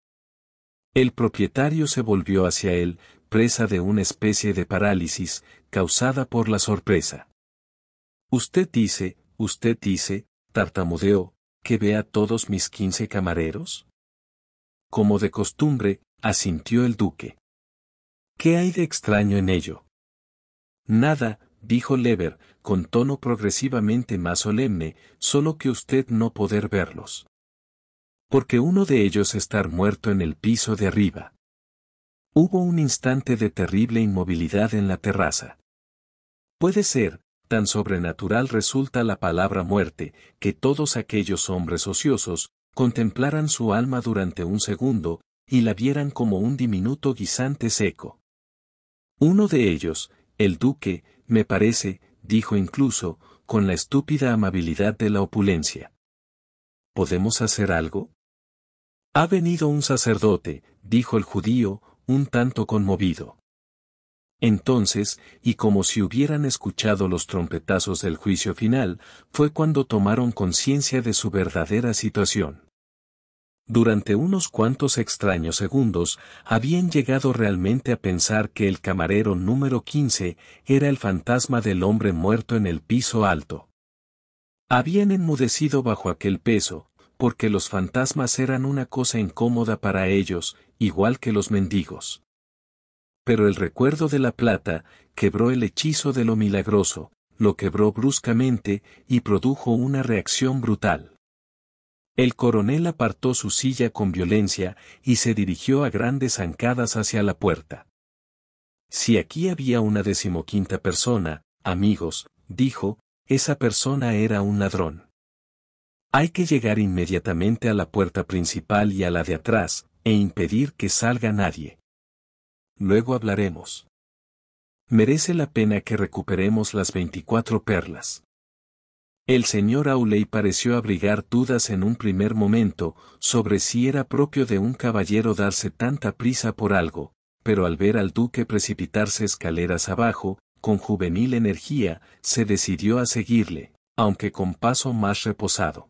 Speaker 1: El propietario se volvió hacia él, presa de una especie de parálisis, causada por la sorpresa. Usted dice, usted dice, tartamudeó, que vea todos mis quince camareros? Como de costumbre, asintió el duque. ¿Qué hay de extraño en ello? Nada, dijo Lever, con tono progresivamente más solemne, solo que usted no poder verlos. Porque uno de ellos estar muerto en el piso de arriba. Hubo un instante de terrible inmovilidad en la terraza. Puede ser, tan sobrenatural resulta la palabra muerte, que todos aquellos hombres ociosos, contemplaran su alma durante un segundo, y la vieran como un diminuto guisante seco. Uno de ellos, el duque, me parece, dijo incluso, con la estúpida amabilidad de la opulencia. ¿Podemos hacer algo? Ha venido un sacerdote, dijo el judío, un tanto conmovido. Entonces, y como si hubieran escuchado los trompetazos del juicio final, fue cuando tomaron conciencia de su verdadera situación. Durante unos cuantos extraños segundos, habían llegado realmente a pensar que el camarero número 15 era el fantasma del hombre muerto en el piso alto. Habían enmudecido bajo aquel peso, porque los fantasmas eran una cosa incómoda para ellos, igual que los mendigos. Pero el recuerdo de la plata quebró el hechizo de lo milagroso, lo quebró bruscamente y produjo una reacción brutal. El coronel apartó su silla con violencia y se dirigió a grandes zancadas hacia la puerta. Si aquí había una decimoquinta persona, amigos, dijo, esa persona era un ladrón. Hay que llegar inmediatamente a la puerta principal y a la de atrás, e impedir que salga nadie. Luego hablaremos. Merece la pena que recuperemos las veinticuatro perlas. El señor Auley pareció abrigar dudas en un primer momento sobre si era propio de un caballero darse tanta prisa por algo, pero al ver al duque precipitarse escaleras abajo, con juvenil energía, se decidió a seguirle, aunque con paso más reposado.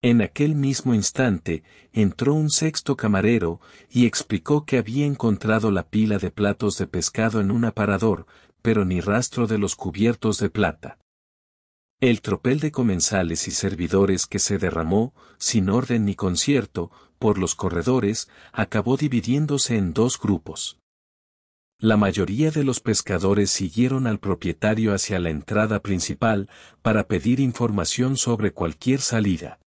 Speaker 1: En aquel mismo instante, entró un sexto camarero, y explicó que había encontrado la pila de platos de pescado en un aparador, pero ni rastro de los cubiertos de plata. El tropel de comensales y servidores que se derramó, sin orden ni concierto, por los corredores, acabó dividiéndose en dos grupos. La mayoría de los pescadores siguieron al propietario hacia la entrada principal para pedir información sobre cualquier salida.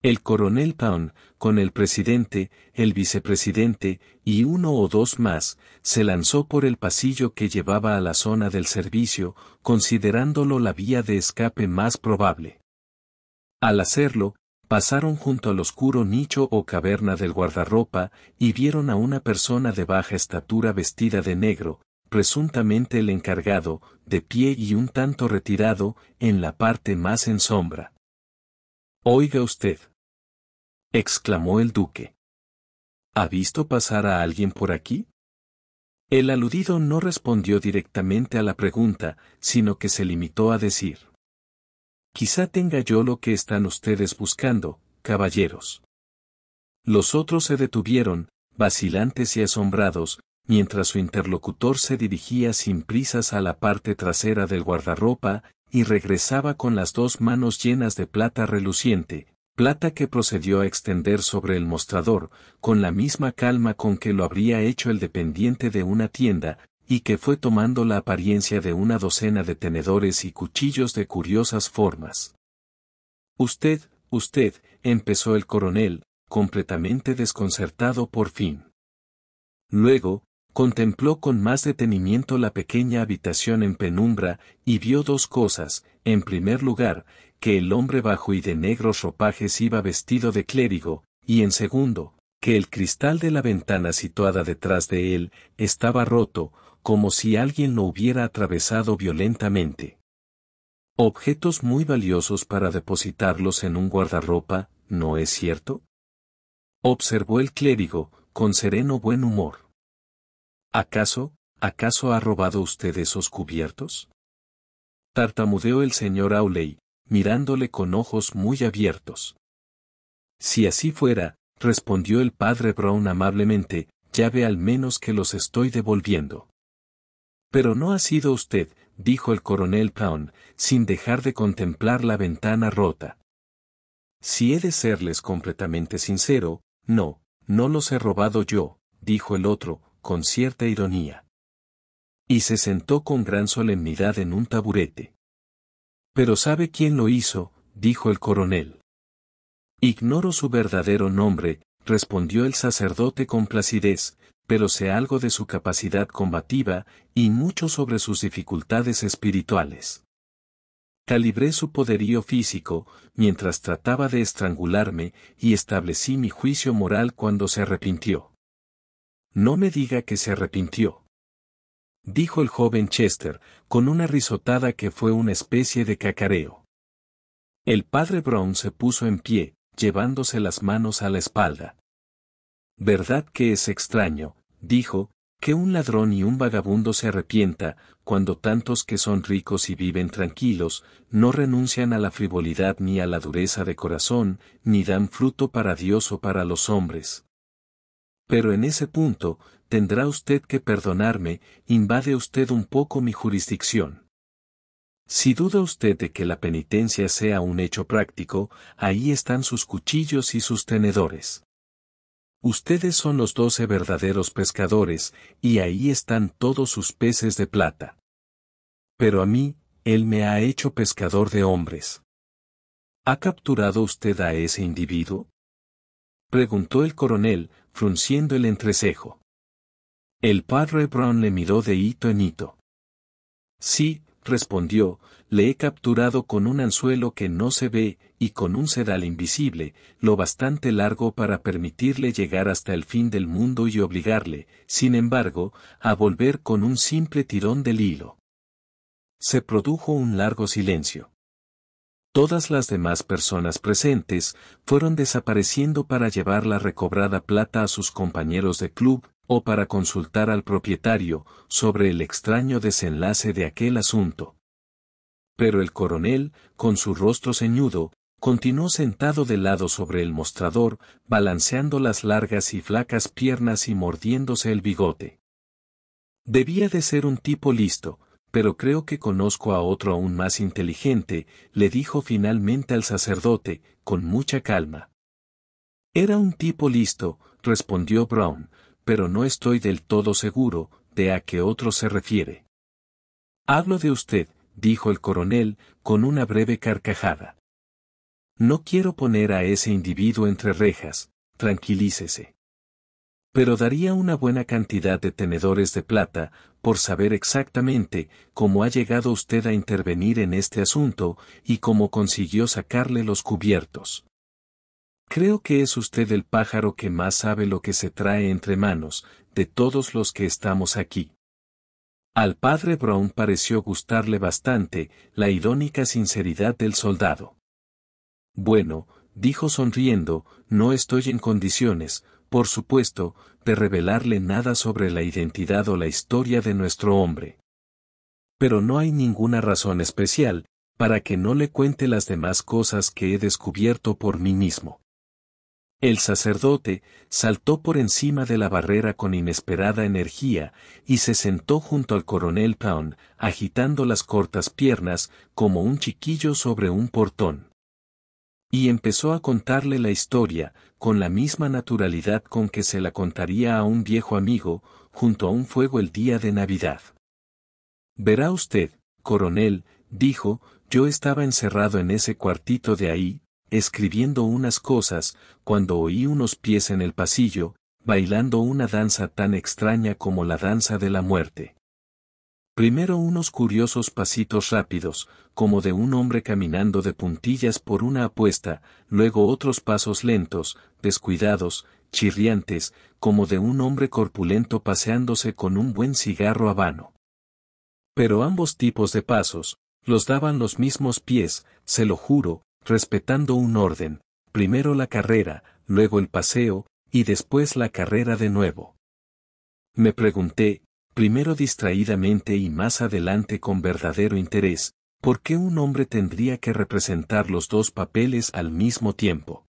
Speaker 1: El coronel Pound, con el presidente, el vicepresidente y uno o dos más, se lanzó por el pasillo que llevaba a la zona del servicio, considerándolo la vía de escape más probable. Al hacerlo, pasaron junto al oscuro nicho o caverna del guardarropa y vieron a una persona de baja estatura vestida de negro, presuntamente el encargado, de pie y un tanto retirado, en la parte más en sombra. Oiga usted exclamó el duque. ¿Ha visto pasar a alguien por aquí? El aludido no respondió directamente a la pregunta, sino que se limitó a decir. Quizá tenga yo lo que están ustedes buscando, caballeros. Los otros se detuvieron, vacilantes y asombrados, mientras su interlocutor se dirigía sin prisas a la parte trasera del guardarropa y regresaba con las dos manos llenas de plata reluciente, plata que procedió a extender sobre el mostrador, con la misma calma con que lo habría hecho el dependiente de una tienda, y que fue tomando la apariencia de una docena de tenedores y cuchillos de curiosas formas. Usted, usted, empezó el coronel, completamente desconcertado por fin. Luego, contempló con más detenimiento la pequeña habitación en penumbra, y vio dos cosas, en primer lugar, que el hombre bajo y de negros ropajes iba vestido de clérigo, y en segundo, que el cristal de la ventana situada detrás de él estaba roto, como si alguien lo hubiera atravesado violentamente. Objetos muy valiosos para depositarlos en un guardarropa, ¿no es cierto? Observó el clérigo, con sereno buen humor. ¿Acaso, acaso ha robado usted esos cubiertos? Tartamudeó el señor Auley, mirándole con ojos muy abiertos. Si así fuera, respondió el padre Brown amablemente, ya ve al menos que los estoy devolviendo. Pero no ha sido usted, dijo el coronel Brown, sin dejar de contemplar la ventana rota. Si he de serles completamente sincero, no, no los he robado yo, dijo el otro, con cierta ironía. Y se sentó con gran solemnidad en un taburete. Pero sabe quién lo hizo, dijo el coronel. Ignoro su verdadero nombre, respondió el sacerdote con placidez, pero sé algo de su capacidad combativa y mucho sobre sus dificultades espirituales. Calibré su poderío físico mientras trataba de estrangularme y establecí mi juicio moral cuando se arrepintió. No me diga que se arrepintió dijo el joven Chester, con una risotada que fue una especie de cacareo. El padre Brown se puso en pie, llevándose las manos a la espalda. ¿Verdad que es extraño? dijo, que un ladrón y un vagabundo se arrepienta, cuando tantos que son ricos y viven tranquilos, no renuncian a la frivolidad ni a la dureza de corazón, ni dan fruto para Dios o para los hombres. Pero en ese punto, tendrá usted que perdonarme, invade usted un poco mi jurisdicción. Si duda usted de que la penitencia sea un hecho práctico, ahí están sus cuchillos y sus tenedores. Ustedes son los doce verdaderos pescadores, y ahí están todos sus peces de plata. Pero a mí, Él me ha hecho pescador de hombres. ¿Ha capturado usted a ese individuo? Preguntó el coronel, frunciendo el entrecejo. El padre Brown le miró de hito en hito. Sí, respondió, le he capturado con un anzuelo que no se ve, y con un sedal invisible, lo bastante largo para permitirle llegar hasta el fin del mundo y obligarle, sin embargo, a volver con un simple tirón del hilo. Se produjo un largo silencio. Todas las demás personas presentes fueron desapareciendo para llevar la recobrada plata a sus compañeros de club, o para consultar al propietario sobre el extraño desenlace de aquel asunto. Pero el coronel, con su rostro ceñudo, continuó sentado de lado sobre el mostrador, balanceando las largas y flacas piernas y mordiéndose el bigote. Debía de ser un tipo listo, pero creo que conozco a otro aún más inteligente, le dijo finalmente al sacerdote, con mucha calma. Era un tipo listo, respondió Brown, pero no estoy del todo seguro de a qué otro se refiere. Hablo de usted, dijo el coronel, con una breve carcajada. No quiero poner a ese individuo entre rejas, tranquilícese. Pero daría una buena cantidad de tenedores de plata por saber exactamente cómo ha llegado usted a intervenir en este asunto y cómo consiguió sacarle los cubiertos. Creo que es usted el pájaro que más sabe lo que se trae entre manos, de todos los que estamos aquí. Al padre Brown pareció gustarle bastante la irónica sinceridad del soldado. Bueno, dijo sonriendo, no estoy en condiciones, por supuesto, de revelarle nada sobre la identidad o la historia de nuestro hombre. Pero no hay ninguna razón especial, para que no le cuente las demás cosas que he descubierto por mí mismo. El sacerdote saltó por encima de la barrera con inesperada energía y se sentó junto al coronel Pound, agitando las cortas piernas como un chiquillo sobre un portón. Y empezó a contarle la historia, con la misma naturalidad con que se la contaría a un viejo amigo, junto a un fuego el día de Navidad. Verá usted, coronel, dijo, yo estaba encerrado en ese cuartito de ahí, escribiendo unas cosas, cuando oí unos pies en el pasillo, bailando una danza tan extraña como la danza de la muerte. Primero unos curiosos pasitos rápidos, como de un hombre caminando de puntillas por una apuesta, luego otros pasos lentos, descuidados, chirriantes, como de un hombre corpulento paseándose con un buen cigarro habano. Pero ambos tipos de pasos, los daban los mismos pies, se lo juro, respetando un orden, primero la carrera, luego el paseo, y después la carrera de nuevo. Me pregunté, primero distraídamente y más adelante con verdadero interés, ¿por qué un hombre tendría que representar los dos papeles al mismo tiempo?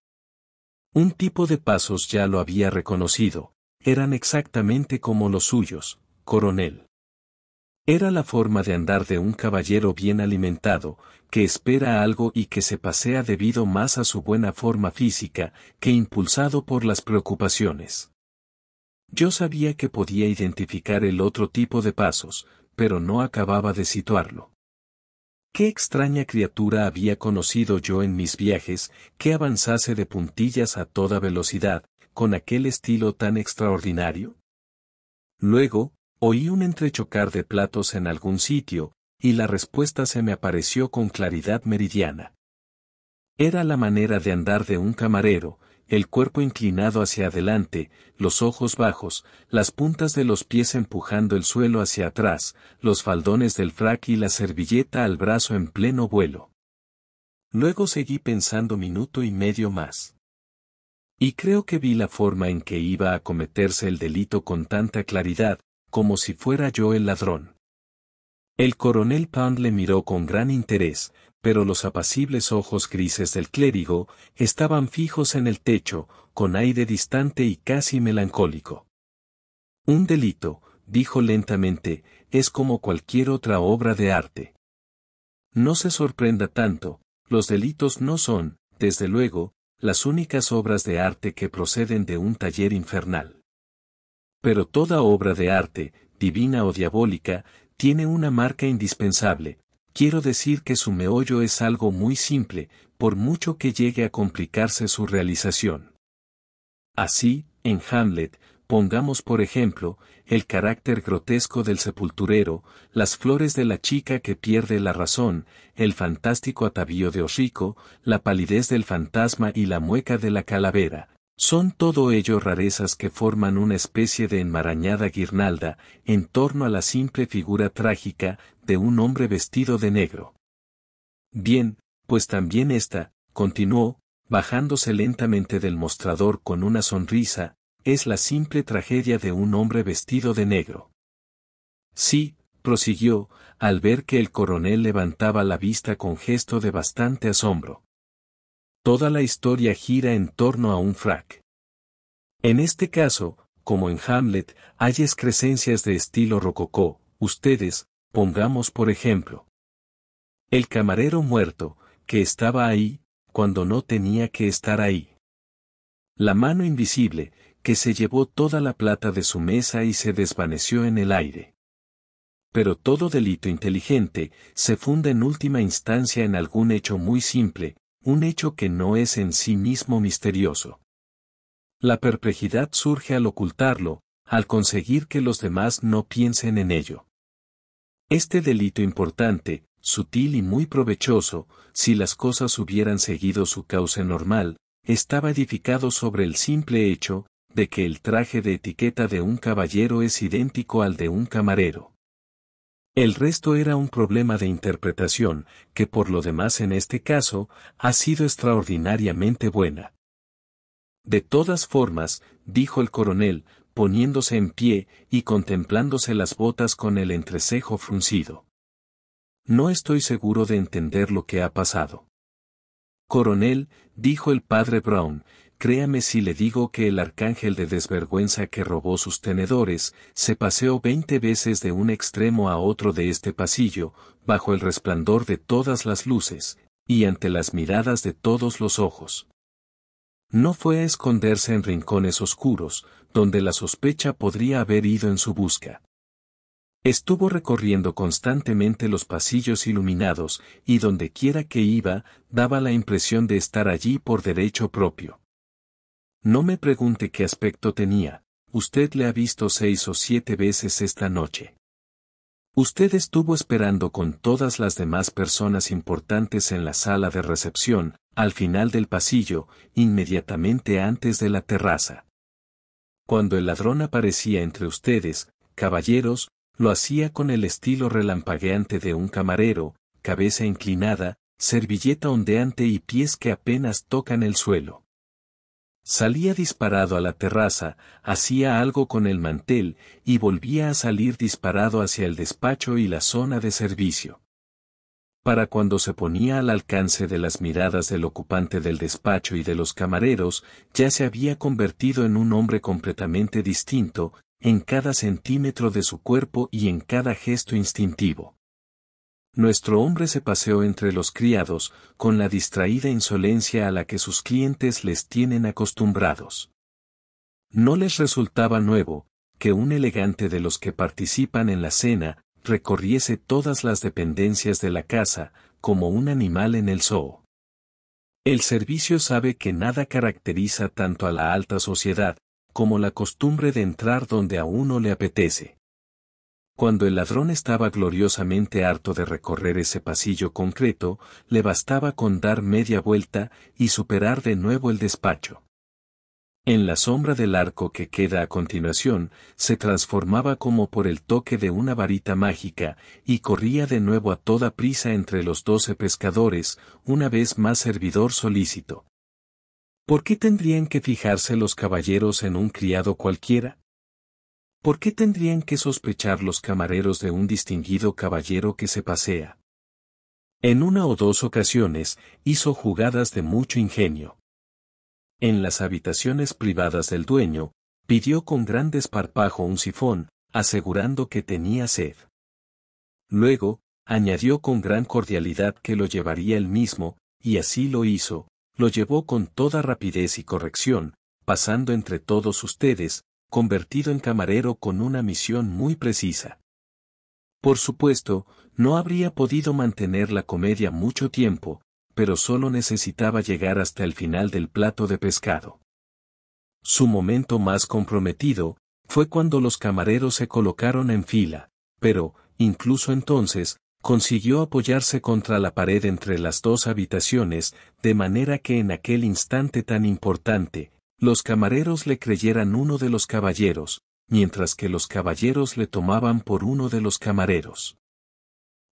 Speaker 1: Un tipo de pasos ya lo había reconocido, eran exactamente como los suyos, coronel. Era la forma de andar de un caballero bien alimentado, que espera algo y que se pasea debido más a su buena forma física que impulsado por las preocupaciones. Yo sabía que podía identificar el otro tipo de pasos, pero no acababa de situarlo. ¿Qué extraña criatura había conocido yo en mis viajes que avanzase de puntillas a toda velocidad, con aquel estilo tan extraordinario? Luego, oí un entrechocar de platos en algún sitio, y la respuesta se me apareció con claridad meridiana. Era la manera de andar de un camarero, el cuerpo inclinado hacia adelante, los ojos bajos, las puntas de los pies empujando el suelo hacia atrás, los faldones del frac y la servilleta al brazo en pleno vuelo. Luego seguí pensando minuto y medio más. Y creo que vi la forma en que iba a cometerse el delito con tanta claridad, como si fuera yo el ladrón. El coronel Pound le miró con gran interés, pero los apacibles ojos grises del clérigo estaban fijos en el techo, con aire distante y casi melancólico. Un delito, dijo lentamente, es como cualquier otra obra de arte. No se sorprenda tanto, los delitos no son, desde luego, las únicas obras de arte que proceden de un taller infernal. Pero toda obra de arte, divina o diabólica, tiene una marca indispensable. Quiero decir que su meollo es algo muy simple, por mucho que llegue a complicarse su realización. Así, en Hamlet, pongamos por ejemplo, el carácter grotesco del sepulturero, las flores de la chica que pierde la razón, el fantástico atavío de Osrico, la palidez del fantasma y la mueca de la calavera, son todo ello rarezas que forman una especie de enmarañada guirnalda en torno a la simple figura trágica de un hombre vestido de negro. Bien, pues también esta, continuó, bajándose lentamente del mostrador con una sonrisa, es la simple tragedia de un hombre vestido de negro. Sí, prosiguió, al ver que el coronel levantaba la vista con gesto de bastante asombro. Toda la historia gira en torno a un frac. En este caso, como en Hamlet, hay excrescencias de estilo rococó, ustedes, pongamos por ejemplo. El camarero muerto, que estaba ahí, cuando no tenía que estar ahí. La mano invisible, que se llevó toda la plata de su mesa y se desvaneció en el aire. Pero todo delito inteligente se funda en última instancia en algún hecho muy simple, un hecho que no es en sí mismo misterioso. La perplejidad surge al ocultarlo, al conseguir que los demás no piensen en ello. Este delito importante, sutil y muy provechoso, si las cosas hubieran seguido su cauce normal, estaba edificado sobre el simple hecho, de que el traje de etiqueta de un caballero es idéntico al de un camarero. El resto era un problema de interpretación, que por lo demás en este caso, ha sido extraordinariamente buena. De todas formas, dijo el coronel, poniéndose en pie y contemplándose las botas con el entrecejo fruncido. No estoy seguro de entender lo que ha pasado. Coronel, dijo el padre Brown, Créame si le digo que el arcángel de desvergüenza que robó sus tenedores, se paseó veinte veces de un extremo a otro de este pasillo, bajo el resplandor de todas las luces, y ante las miradas de todos los ojos. No fue a esconderse en rincones oscuros, donde la sospecha podría haber ido en su busca. Estuvo recorriendo constantemente los pasillos iluminados, y dondequiera que iba, daba la impresión de estar allí por derecho propio. No me pregunte qué aspecto tenía, usted le ha visto seis o siete veces esta noche. Usted estuvo esperando con todas las demás personas importantes en la sala de recepción, al final del pasillo, inmediatamente antes de la terraza. Cuando el ladrón aparecía entre ustedes, caballeros, lo hacía con el estilo relampagueante de un camarero, cabeza inclinada, servilleta ondeante y pies que apenas tocan el suelo. Salía disparado a la terraza, hacía algo con el mantel, y volvía a salir disparado hacia el despacho y la zona de servicio. Para cuando se ponía al alcance de las miradas del ocupante del despacho y de los camareros, ya se había convertido en un hombre completamente distinto, en cada centímetro de su cuerpo y en cada gesto instintivo. Nuestro hombre se paseó entre los criados, con la distraída insolencia a la que sus clientes les tienen acostumbrados. No les resultaba nuevo, que un elegante de los que participan en la cena, recorriese todas las dependencias de la casa, como un animal en el zoo. El servicio sabe que nada caracteriza tanto a la alta sociedad, como la costumbre de entrar donde a uno le apetece. Cuando el ladrón estaba gloriosamente harto de recorrer ese pasillo concreto, le bastaba con dar media vuelta y superar de nuevo el despacho. En la sombra del arco que queda a continuación, se transformaba como por el toque de una varita mágica, y corría de nuevo a toda prisa entre los doce pescadores, una vez más servidor solícito. ¿Por qué tendrían que fijarse los caballeros en un criado cualquiera? ¿Por qué tendrían que sospechar los camareros de un distinguido caballero que se pasea? En una o dos ocasiones, hizo jugadas de mucho ingenio. En las habitaciones privadas del dueño, pidió con gran desparpajo un sifón, asegurando que tenía sed. Luego, añadió con gran cordialidad que lo llevaría él mismo, y así lo hizo, lo llevó con toda rapidez y corrección, pasando entre todos ustedes, convertido en camarero con una misión muy precisa. Por supuesto, no habría podido mantener la comedia mucho tiempo, pero solo necesitaba llegar hasta el final del plato de pescado. Su momento más comprometido fue cuando los camareros se colocaron en fila, pero, incluso entonces, consiguió apoyarse contra la pared entre las dos habitaciones, de manera que en aquel instante tan importante, los camareros le creyeran uno de los caballeros, mientras que los caballeros le tomaban por uno de los camareros.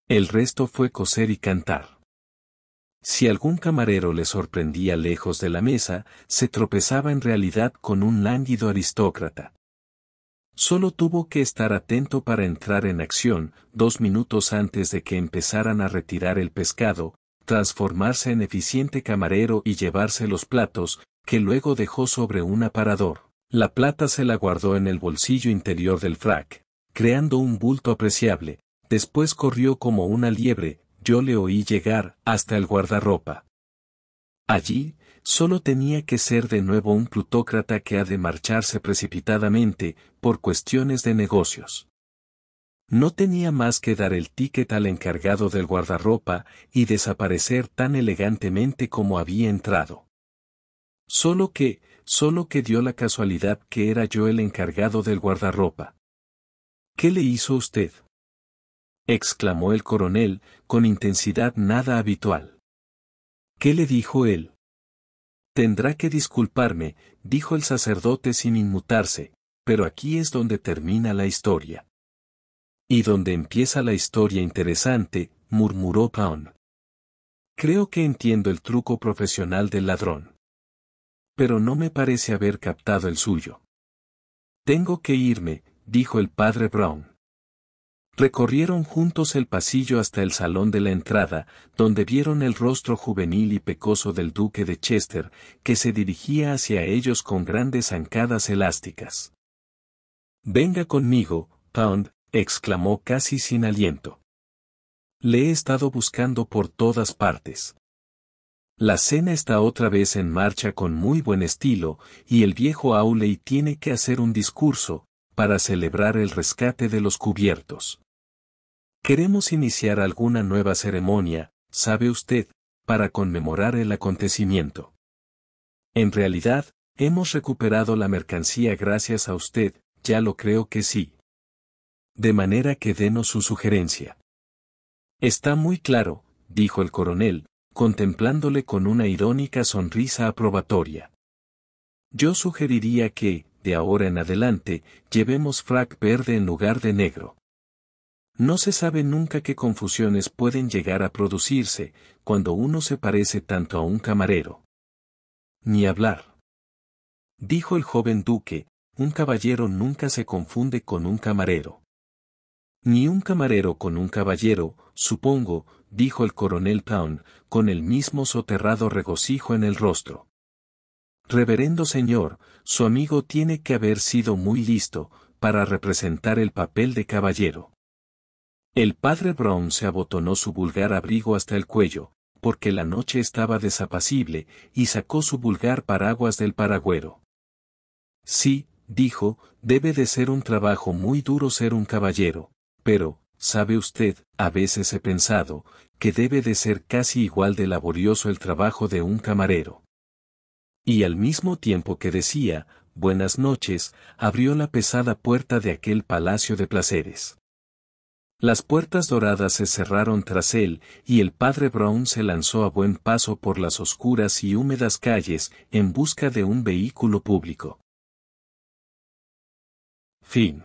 Speaker 1: El resto fue coser y cantar. Si algún camarero le sorprendía lejos de la mesa, se tropezaba en realidad con un lánguido aristócrata. Solo tuvo que estar atento para entrar en acción, dos minutos antes de que empezaran a retirar el pescado, transformarse en eficiente camarero y llevarse los platos, que luego dejó sobre un aparador. La plata se la guardó en el bolsillo interior del frac, creando un bulto apreciable. Después corrió como una liebre, yo le oí llegar hasta el guardarropa. Allí, solo tenía que ser de nuevo un plutócrata que ha de marcharse precipitadamente por cuestiones de negocios. No tenía más que dar el ticket al encargado del guardarropa y desaparecer tan elegantemente como había entrado. Solo que, solo que dio la casualidad que era yo el encargado del guardarropa. ¿Qué le hizo usted? exclamó el coronel, con intensidad nada habitual. ¿Qué le dijo él? Tendrá que disculparme, dijo el sacerdote sin inmutarse, pero aquí es donde termina la historia. Y donde empieza la historia interesante, murmuró Paón. Creo que entiendo el truco profesional del ladrón pero no me parece haber captado el suyo. Tengo que irme, dijo el padre Brown. Recorrieron juntos el pasillo hasta el salón de la entrada, donde vieron el rostro juvenil y pecoso del duque de Chester, que se dirigía hacia ellos con grandes zancadas elásticas. Venga conmigo, Pound, exclamó casi sin aliento. Le he estado buscando por todas partes. La cena está otra vez en marcha con muy buen estilo, y el viejo Auley tiene que hacer un discurso, para celebrar el rescate de los cubiertos. Queremos iniciar alguna nueva ceremonia, sabe usted, para conmemorar el acontecimiento. En realidad, hemos recuperado la mercancía gracias a usted, ya lo creo que sí. De manera que denos su sugerencia. Está muy claro, dijo el coronel, contemplándole con una irónica sonrisa aprobatoria. Yo sugeriría que, de ahora en adelante, llevemos frac verde en lugar de negro. No se sabe nunca qué confusiones pueden llegar a producirse cuando uno se parece tanto a un camarero. Ni hablar. Dijo el joven duque, un caballero nunca se confunde con un camarero. Ni un camarero con un caballero, supongo, dijo el coronel Town, con el mismo soterrado regocijo en el rostro. Reverendo señor, su amigo tiene que haber sido muy listo, para representar el papel de caballero. El padre Brown se abotonó su vulgar abrigo hasta el cuello, porque la noche estaba desapacible, y sacó su vulgar paraguas del paragüero. Sí, dijo, debe de ser un trabajo muy duro ser un caballero, pero, Sabe usted, a veces he pensado, que debe de ser casi igual de laborioso el trabajo de un camarero. Y al mismo tiempo que decía, buenas noches, abrió la pesada puerta de aquel palacio de placeres. Las puertas doradas se cerraron tras él, y el padre Brown se lanzó a buen paso por las oscuras y húmedas calles en busca de un vehículo público. Fin.